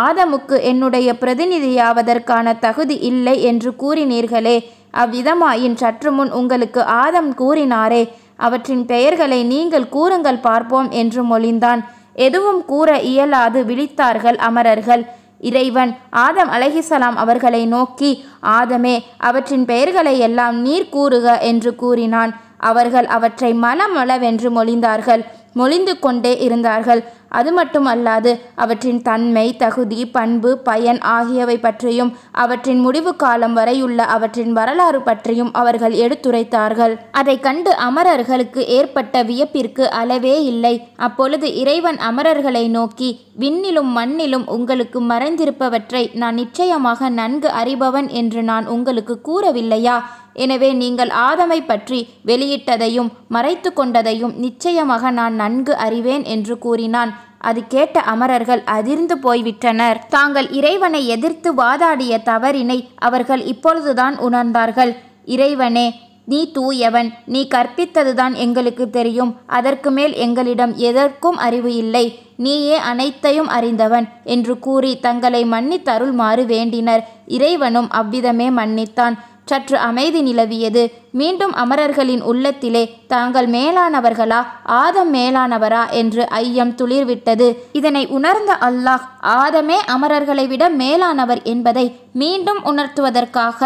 ஆதமுக்கு என்னுடைய பிரதிநிதியாவதற்கான தகுதி இல்லை என்று கூறினீர்களே அவ்விதமாயின் சற்று முன் உங்களுக்கு ஆதம் கூறினாரே அவற்றின் பெயர்களை நீங்கள் கூறுங்கள் பார்ப்போம் என்று மொழிந்தான் எதுவும் கூற இயலாது விழித்தார்கள் அமரர்கள் இறைவன் ஆதம் அலஹிசலாம் அவர்களை நோக்கி ஆதமே அவற்றின் பெயர்களை எல்லாம் நீர் கூறுக என்று கூறினான் அவர்கள் அவற்றை மலமளவென்று மொழிந்தார்கள் மொழிந்து கொண்டே இருந்தார்கள் அது மட்டுமல்லாது அவற்றின் தன்மை தகுதி பண்பு பயன் ஆகியவை பற்றியும் அவற்றின் முடிவு காலம் வரை உள்ள அவற்றின் வரலாறு பற்றியும் அவர்கள் எடுத்துரைத்தார்கள் அதை கண்டு அமரர்களுக்கு ஏற்பட்ட வியப்பிற்கு அளவே இல்லை அப்பொழுது இறைவன் அமரர்களை நோக்கி விண்ணிலும் மண்ணிலும் உங்களுக்கு மறைந்திருப்பவற்றை நான் நிச்சயமாக நன்கு அறிபவன் என்று நான் உங்களுக்கு கூறவில்லையா எனவே நீங்கள் ஆதமை பற்றி வெளியிட்டதையும் மறைத்து கொண்டதையும் நிச்சயமாக நான் நன்கு அறிவேன் என்று கூறினான் அது கேட்ட அமரர்கள் அதிர்ந்து போய்விட்டனர் தாங்கள் இறைவனை எதிர்த்து வாதாடிய தவறினை அவர்கள் இப்பொழுதுதான் உணர்ந்தார்கள் இறைவனே நீ தூயவன் நீ கற்பித்ததுதான் எங்களுக்கு தெரியும் அதற்கு மேல் எங்களிடம் எதற்கும் அறிவு இல்லை நீயே அனைத்தையும் அறிந்தவன் என்று கூறி தங்களை மன்னித்தருள்மாறு வேண்டினர் இறைவனும் அவ்விதமே மன்னித்தான் சற்று அமைதி நிலவியது மீண்டும் அமரர்களின் உள்ளத்திலே தாங்கள் மேலானவர்களா ஆதம் மேலானவரா என்று ஐயம் துளிர்விட்டது இதனை உணர்ந்த அல்லாஹ் ஆதமே அமரர்களை விட மேலானவர் என்பதை மீண்டும் உணர்த்துவதற்காக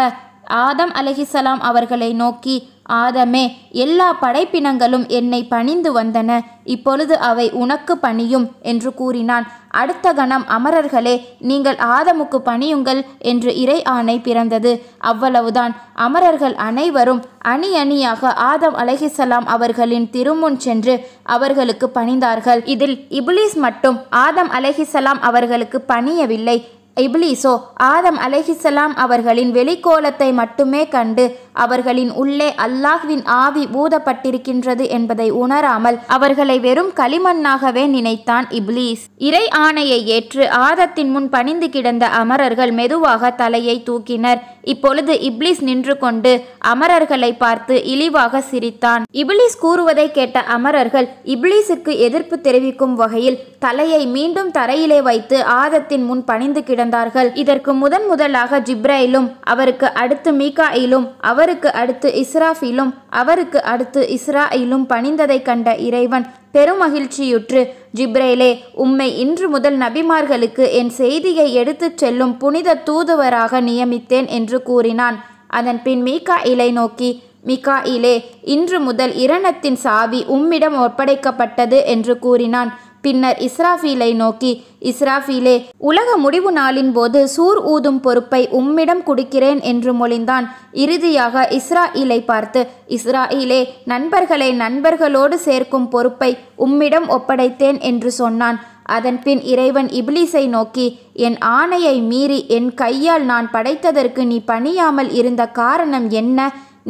ஆதம் அலஹிசலாம் அவர்களை நோக்கி ஆதமே எல்லா படைப்பினங்களும் என்னை பணிந்து வந்தன இப்பொழுது அவை உனக்கு பணியும் என்று கூறினான் அடுத்த கணம் அமரர்களே நீங்கள் ஆதமுக்கு பணியுங்கள் என்று இறை ஆணை பிறந்தது அவ்வளவுதான் அமரர்கள் அனைவரும் அணி அணியாக ஆதம் அலஹிசலாம் அவர்களின் திருமுன் சென்று அவர்களுக்கு பணிந்தார்கள் இதில் இபுலிஸ் மட்டும் ஆதம் அலஹிசலாம் அவர்களுக்கு பணியவில்லை இப்லீசோ ஆதம் அலஹிசலாம் அவர்களின் வெளிக்கோலத்தை மட்டுமே கண்டு அவர்களின் உள்ளே அல்லாஹ்வின் ஆவி ஊதப்பட்டிருக்கின்றது என்பதை உணராமல் அவர்களை வெறும் களிமண்ணாகவே நினைத்தான் இப்லீஸ் இறை ஆணையை ஏற்று ஆதத்தின் முன் பணிந்து கிடந்த அமரர்கள் மெதுவாக தலையை தூக்கினர் இப்பொழுது இப்லீஸ் நின்று கொண்டு அமரர்களை பார்த்து இழிவாக சிரித்தான் இப்லீஸ் கூறுவதை கேட்ட அமரர்கள் இப்லீஸுக்கு எதிர்ப்பு தெரிவிக்கும் வகையில் தலையை மீண்டும் தரையிலே வைத்து ஆதத்தின் முன் பணிந்து கிட இறந்தார்கள் இதற்கு முதன் முதலாக ஜிப்ராயிலும் அவருக்கு அடுத்து மீகாயிலும் அவருக்கு அடுத்து இஸ்ராஃபிலும் அவருக்கு அடுத்து இஸ்ராயிலும் பணிந்ததை கண்ட இறைவன் பெருமகிழ்ச்சியுற்று ஜிப்ரேலே உம்மை இன்று முதல் நபிமார்களுக்கு என் செய்தியை எடுத்துச் செல்லும் புனித தூதுவராக நியமித்தேன் என்று கூறினான் அதன் பின் மீகா இலை நோக்கி மிகா இலே இன்று முதல் இரணத்தின் சாவி உம்மிடம் ஒப்படைக்கப்பட்டது என்று கூறினான் பின்னர் இஸ்ராஃபீலை நோக்கி இஸ்ராஃபீலே உலக முடிவு நாளின் போது சூர் ஊதும் பொறுப்பை உம்மிடம் கொடுக்கிறேன் என்று மொழிந்தான் இறுதியாக இஸ்ராயிலை பார்த்து இஸ்ராயிலே நண்பர்களை நண்பர்களோடு சேர்க்கும் பொறுப்பை உம்மிடம் ஒப்படைத்தேன் என்று சொன்னான் அதன்பின் இறைவன் இப்லீஸை நோக்கி என் ஆணையை மீறி என் கையால் நான் படைத்ததற்கு நீ பணியாமல் இருந்த காரணம் என்ன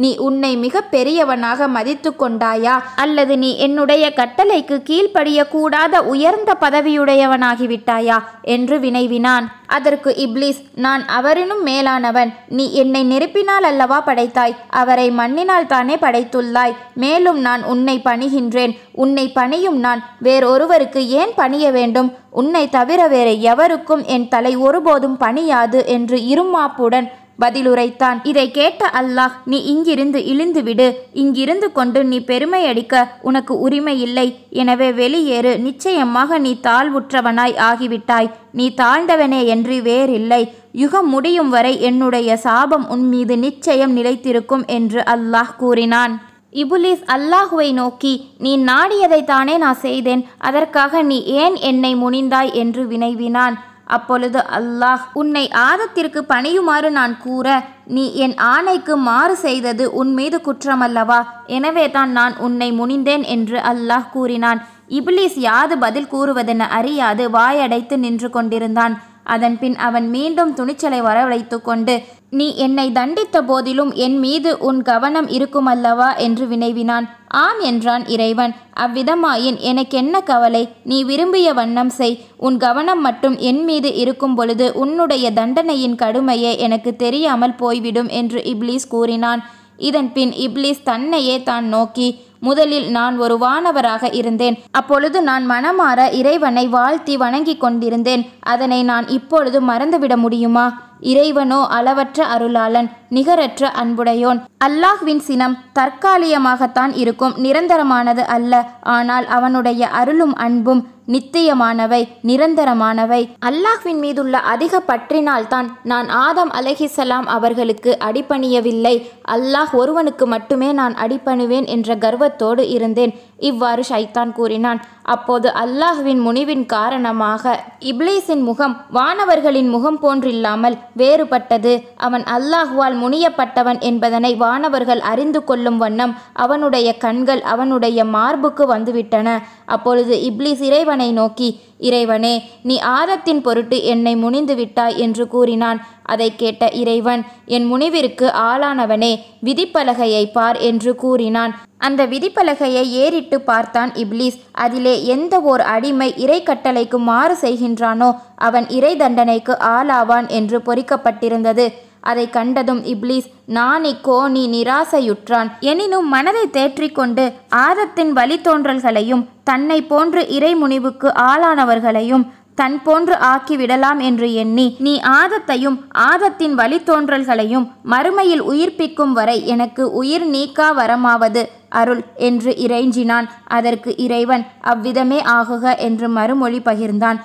நீ உன்னை மிக பெரியவனாக மதித்து கொண்டாயா அல்லது நீ என்னுடைய கட்டளைக்கு கீழ்ப்படியக்கூடாத உயர்ந்த பதவியுடையவனாகிவிட்டாயா என்று வினைவினான் அதற்கு இப்லீஸ் நான் அவரினும் மேலானவன் நீ என்னை நெருப்பினால் அல்லவா படைத்தாய் அவரை மண்ணினால் தானே படைத்துள்ளாய் மேலும் நான் உன்னை பணிகின்றேன் உன்னை பணியும் நான் வேறொருவருக்கு ஏன் பணிய வேண்டும் உன்னை தவிர வேற எவருக்கும் என் தலை ஒருபோதும் பணியாது என்று இருமாப்புடன் பதிலுரைத்தான் இதை கேட்ட அல்லாஹ் நீ இங்கிருந்து இழிந்துவிடு இங்கிருந்து கொண்டு நீ பெருமை அடிக்க உனக்கு உரிமை இல்லை எனவே வெளியேறு நிச்சயமாக நீ தாழ்வுற்றவனாய் ஆகிவிட்டாய் நீ தாழ்ந்தவனே என்று வேறில்லை யுகம் முடியும் வரை என்னுடைய சாபம் உன் மீது நிச்சயம் நிலைத்திருக்கும் என்று அல்லாஹ் கூறினான் இபுலிஸ் அல்லாஹுவை நோக்கி நீ நாடியதைத்தானே நான் செய்தேன் அதற்காக நீ ஏன் என்னை முனிந்தாய் என்று வினைவினான் அப்பொழுது அல்லாஹ் உன்னை ஆதத்திற்கு பணியுமாறு நான் கூற நீ என் ஆணைக்கு மாறு செய்தது உன் மீது குற்றமல்லவா எனவே தான் நான் உன்னை முனிந்தேன் என்று அல்லாஹ் கூறினான் இபிலிஸ் யாது பதில் கூறுவதென அறியாது வாயடைத்து நின்று கொண்டிருந்தான் அதன்பின் அவன் மீண்டும் துணிச்சலை வரவழைத்து கொண்டு நீ என்னை தண்டித்த போதிலும் என் மீது உன் கவனம் இருக்குமல்லவா என்று வினைவினான் ஆம் என்றான் இறைவன் அவ்விதமாயின் எனக்கென்ன கவலை நீ விரும்பிய வண்ணம் செய் உன் கவனம் மட்டும் என் மீது இருக்கும் பொழுது உன்னுடைய தண்டனையின் கடுமையே எனக்கு தெரியாமல் போய்விடும் என்று இப்லீஸ் கூறினான் இதன் பின் இப்லீஸ் தன்னையே தான் நோக்கி முதலில் நான் ஒரு வானவராக இருந்தேன் அப்பொழுது நான் மனமாற இறைவனை வாழ்த்தி வணங்கி கொண்டிருந்தேன் அதனை நான் இப்பொழுது மறந்துவிட முடியுமா இறைவனோ அளவற்ற அருளாளன் நிகரற்ற அன்புடையோன் அல்லாஹ்வின் சினம் தற்காலிகமாகத்தான் இருக்கும் நிரந்தரமானது அல்ல ஆனால் அவனுடைய அருளும் அன்பும் நித்தியமானவை நிரந்தரமானவை அல்லாஹ்வின் மீதுள்ள அதிக பற்றினால்தான் நான் ஆதம் அலஹிசலாம் அவர்களுக்கு அடிபணியவில்லை அல்லாஹ் ஒருவனுக்கு மட்டுமே நான் அடிபணிவேன் என்ற கர்வத்தோடு இருந்தேன் இவ்வாறு ஷைத்தான் கூறினான் அப்போது அல்லாஹ்வின் முனிவின் காரணமாக இப்லீஸின் முகம் வானவர்களின் முகம் போன்றில்லாமல் வேறுபட்டது அவன் அல்லாஹுவால் முனியப்பட்டவன் என்பதனை வானவர்கள் அறிந்து கொள்ளும் வண்ணம் அவனுடைய கண்கள் அவனுடைய மார்புக்கு வந்துவிட்டன அப்பொழுது இப்லீஸ் இறைவனை இறைவனை நோக்கி இறைவனே நீ ஆதத்தின் பொருட்டு என்னை முனிந்து விட்டாய் என்று கூறினான் அதை கேட்ட இறைவன் என் முனிவிற்கு ஆளானவனே விதிப்பலகையை பார் என்று கூறினான் அந்த விதிப்பலகையை ஏறிட்டு பார்த்தான் இப்லீஸ் அதிலே எந்த ஓர் அடிமை இறை கட்டளைக்கு மாறு செய்கின்றானோ அவன் இறை தண்டனைக்கு ஆளாவான் என்று பொறிக்கப்பட்டிருந்தது அதை கண்டதும் இப்ளீஸ் நானி கோணி நிராசையுற்றான் எனினும் மனதை தேற்றிக்கொண்டு ஆதத்தின் வழித்தோன்றல்களையும் தன்னை போன்று இறைமுனிவுக்கு ஆளானவர்களையும் தன் போன்று ஆக்கிவிடலாம் என்று எண்ணி நீ ஆதத்தையும் ஆதத்தின் வழித்தோன்றல்களையும் மறுமையில் உயிர்ப்பிக்கும் வரை எனக்கு உயிர் நீக்கா வரமாவது அருள் என்று இறைஞ்சினான் அதற்கு இறைவன் அவ்விதமே ஆகுக என்று மறுமொழி பகிர்ந்தான்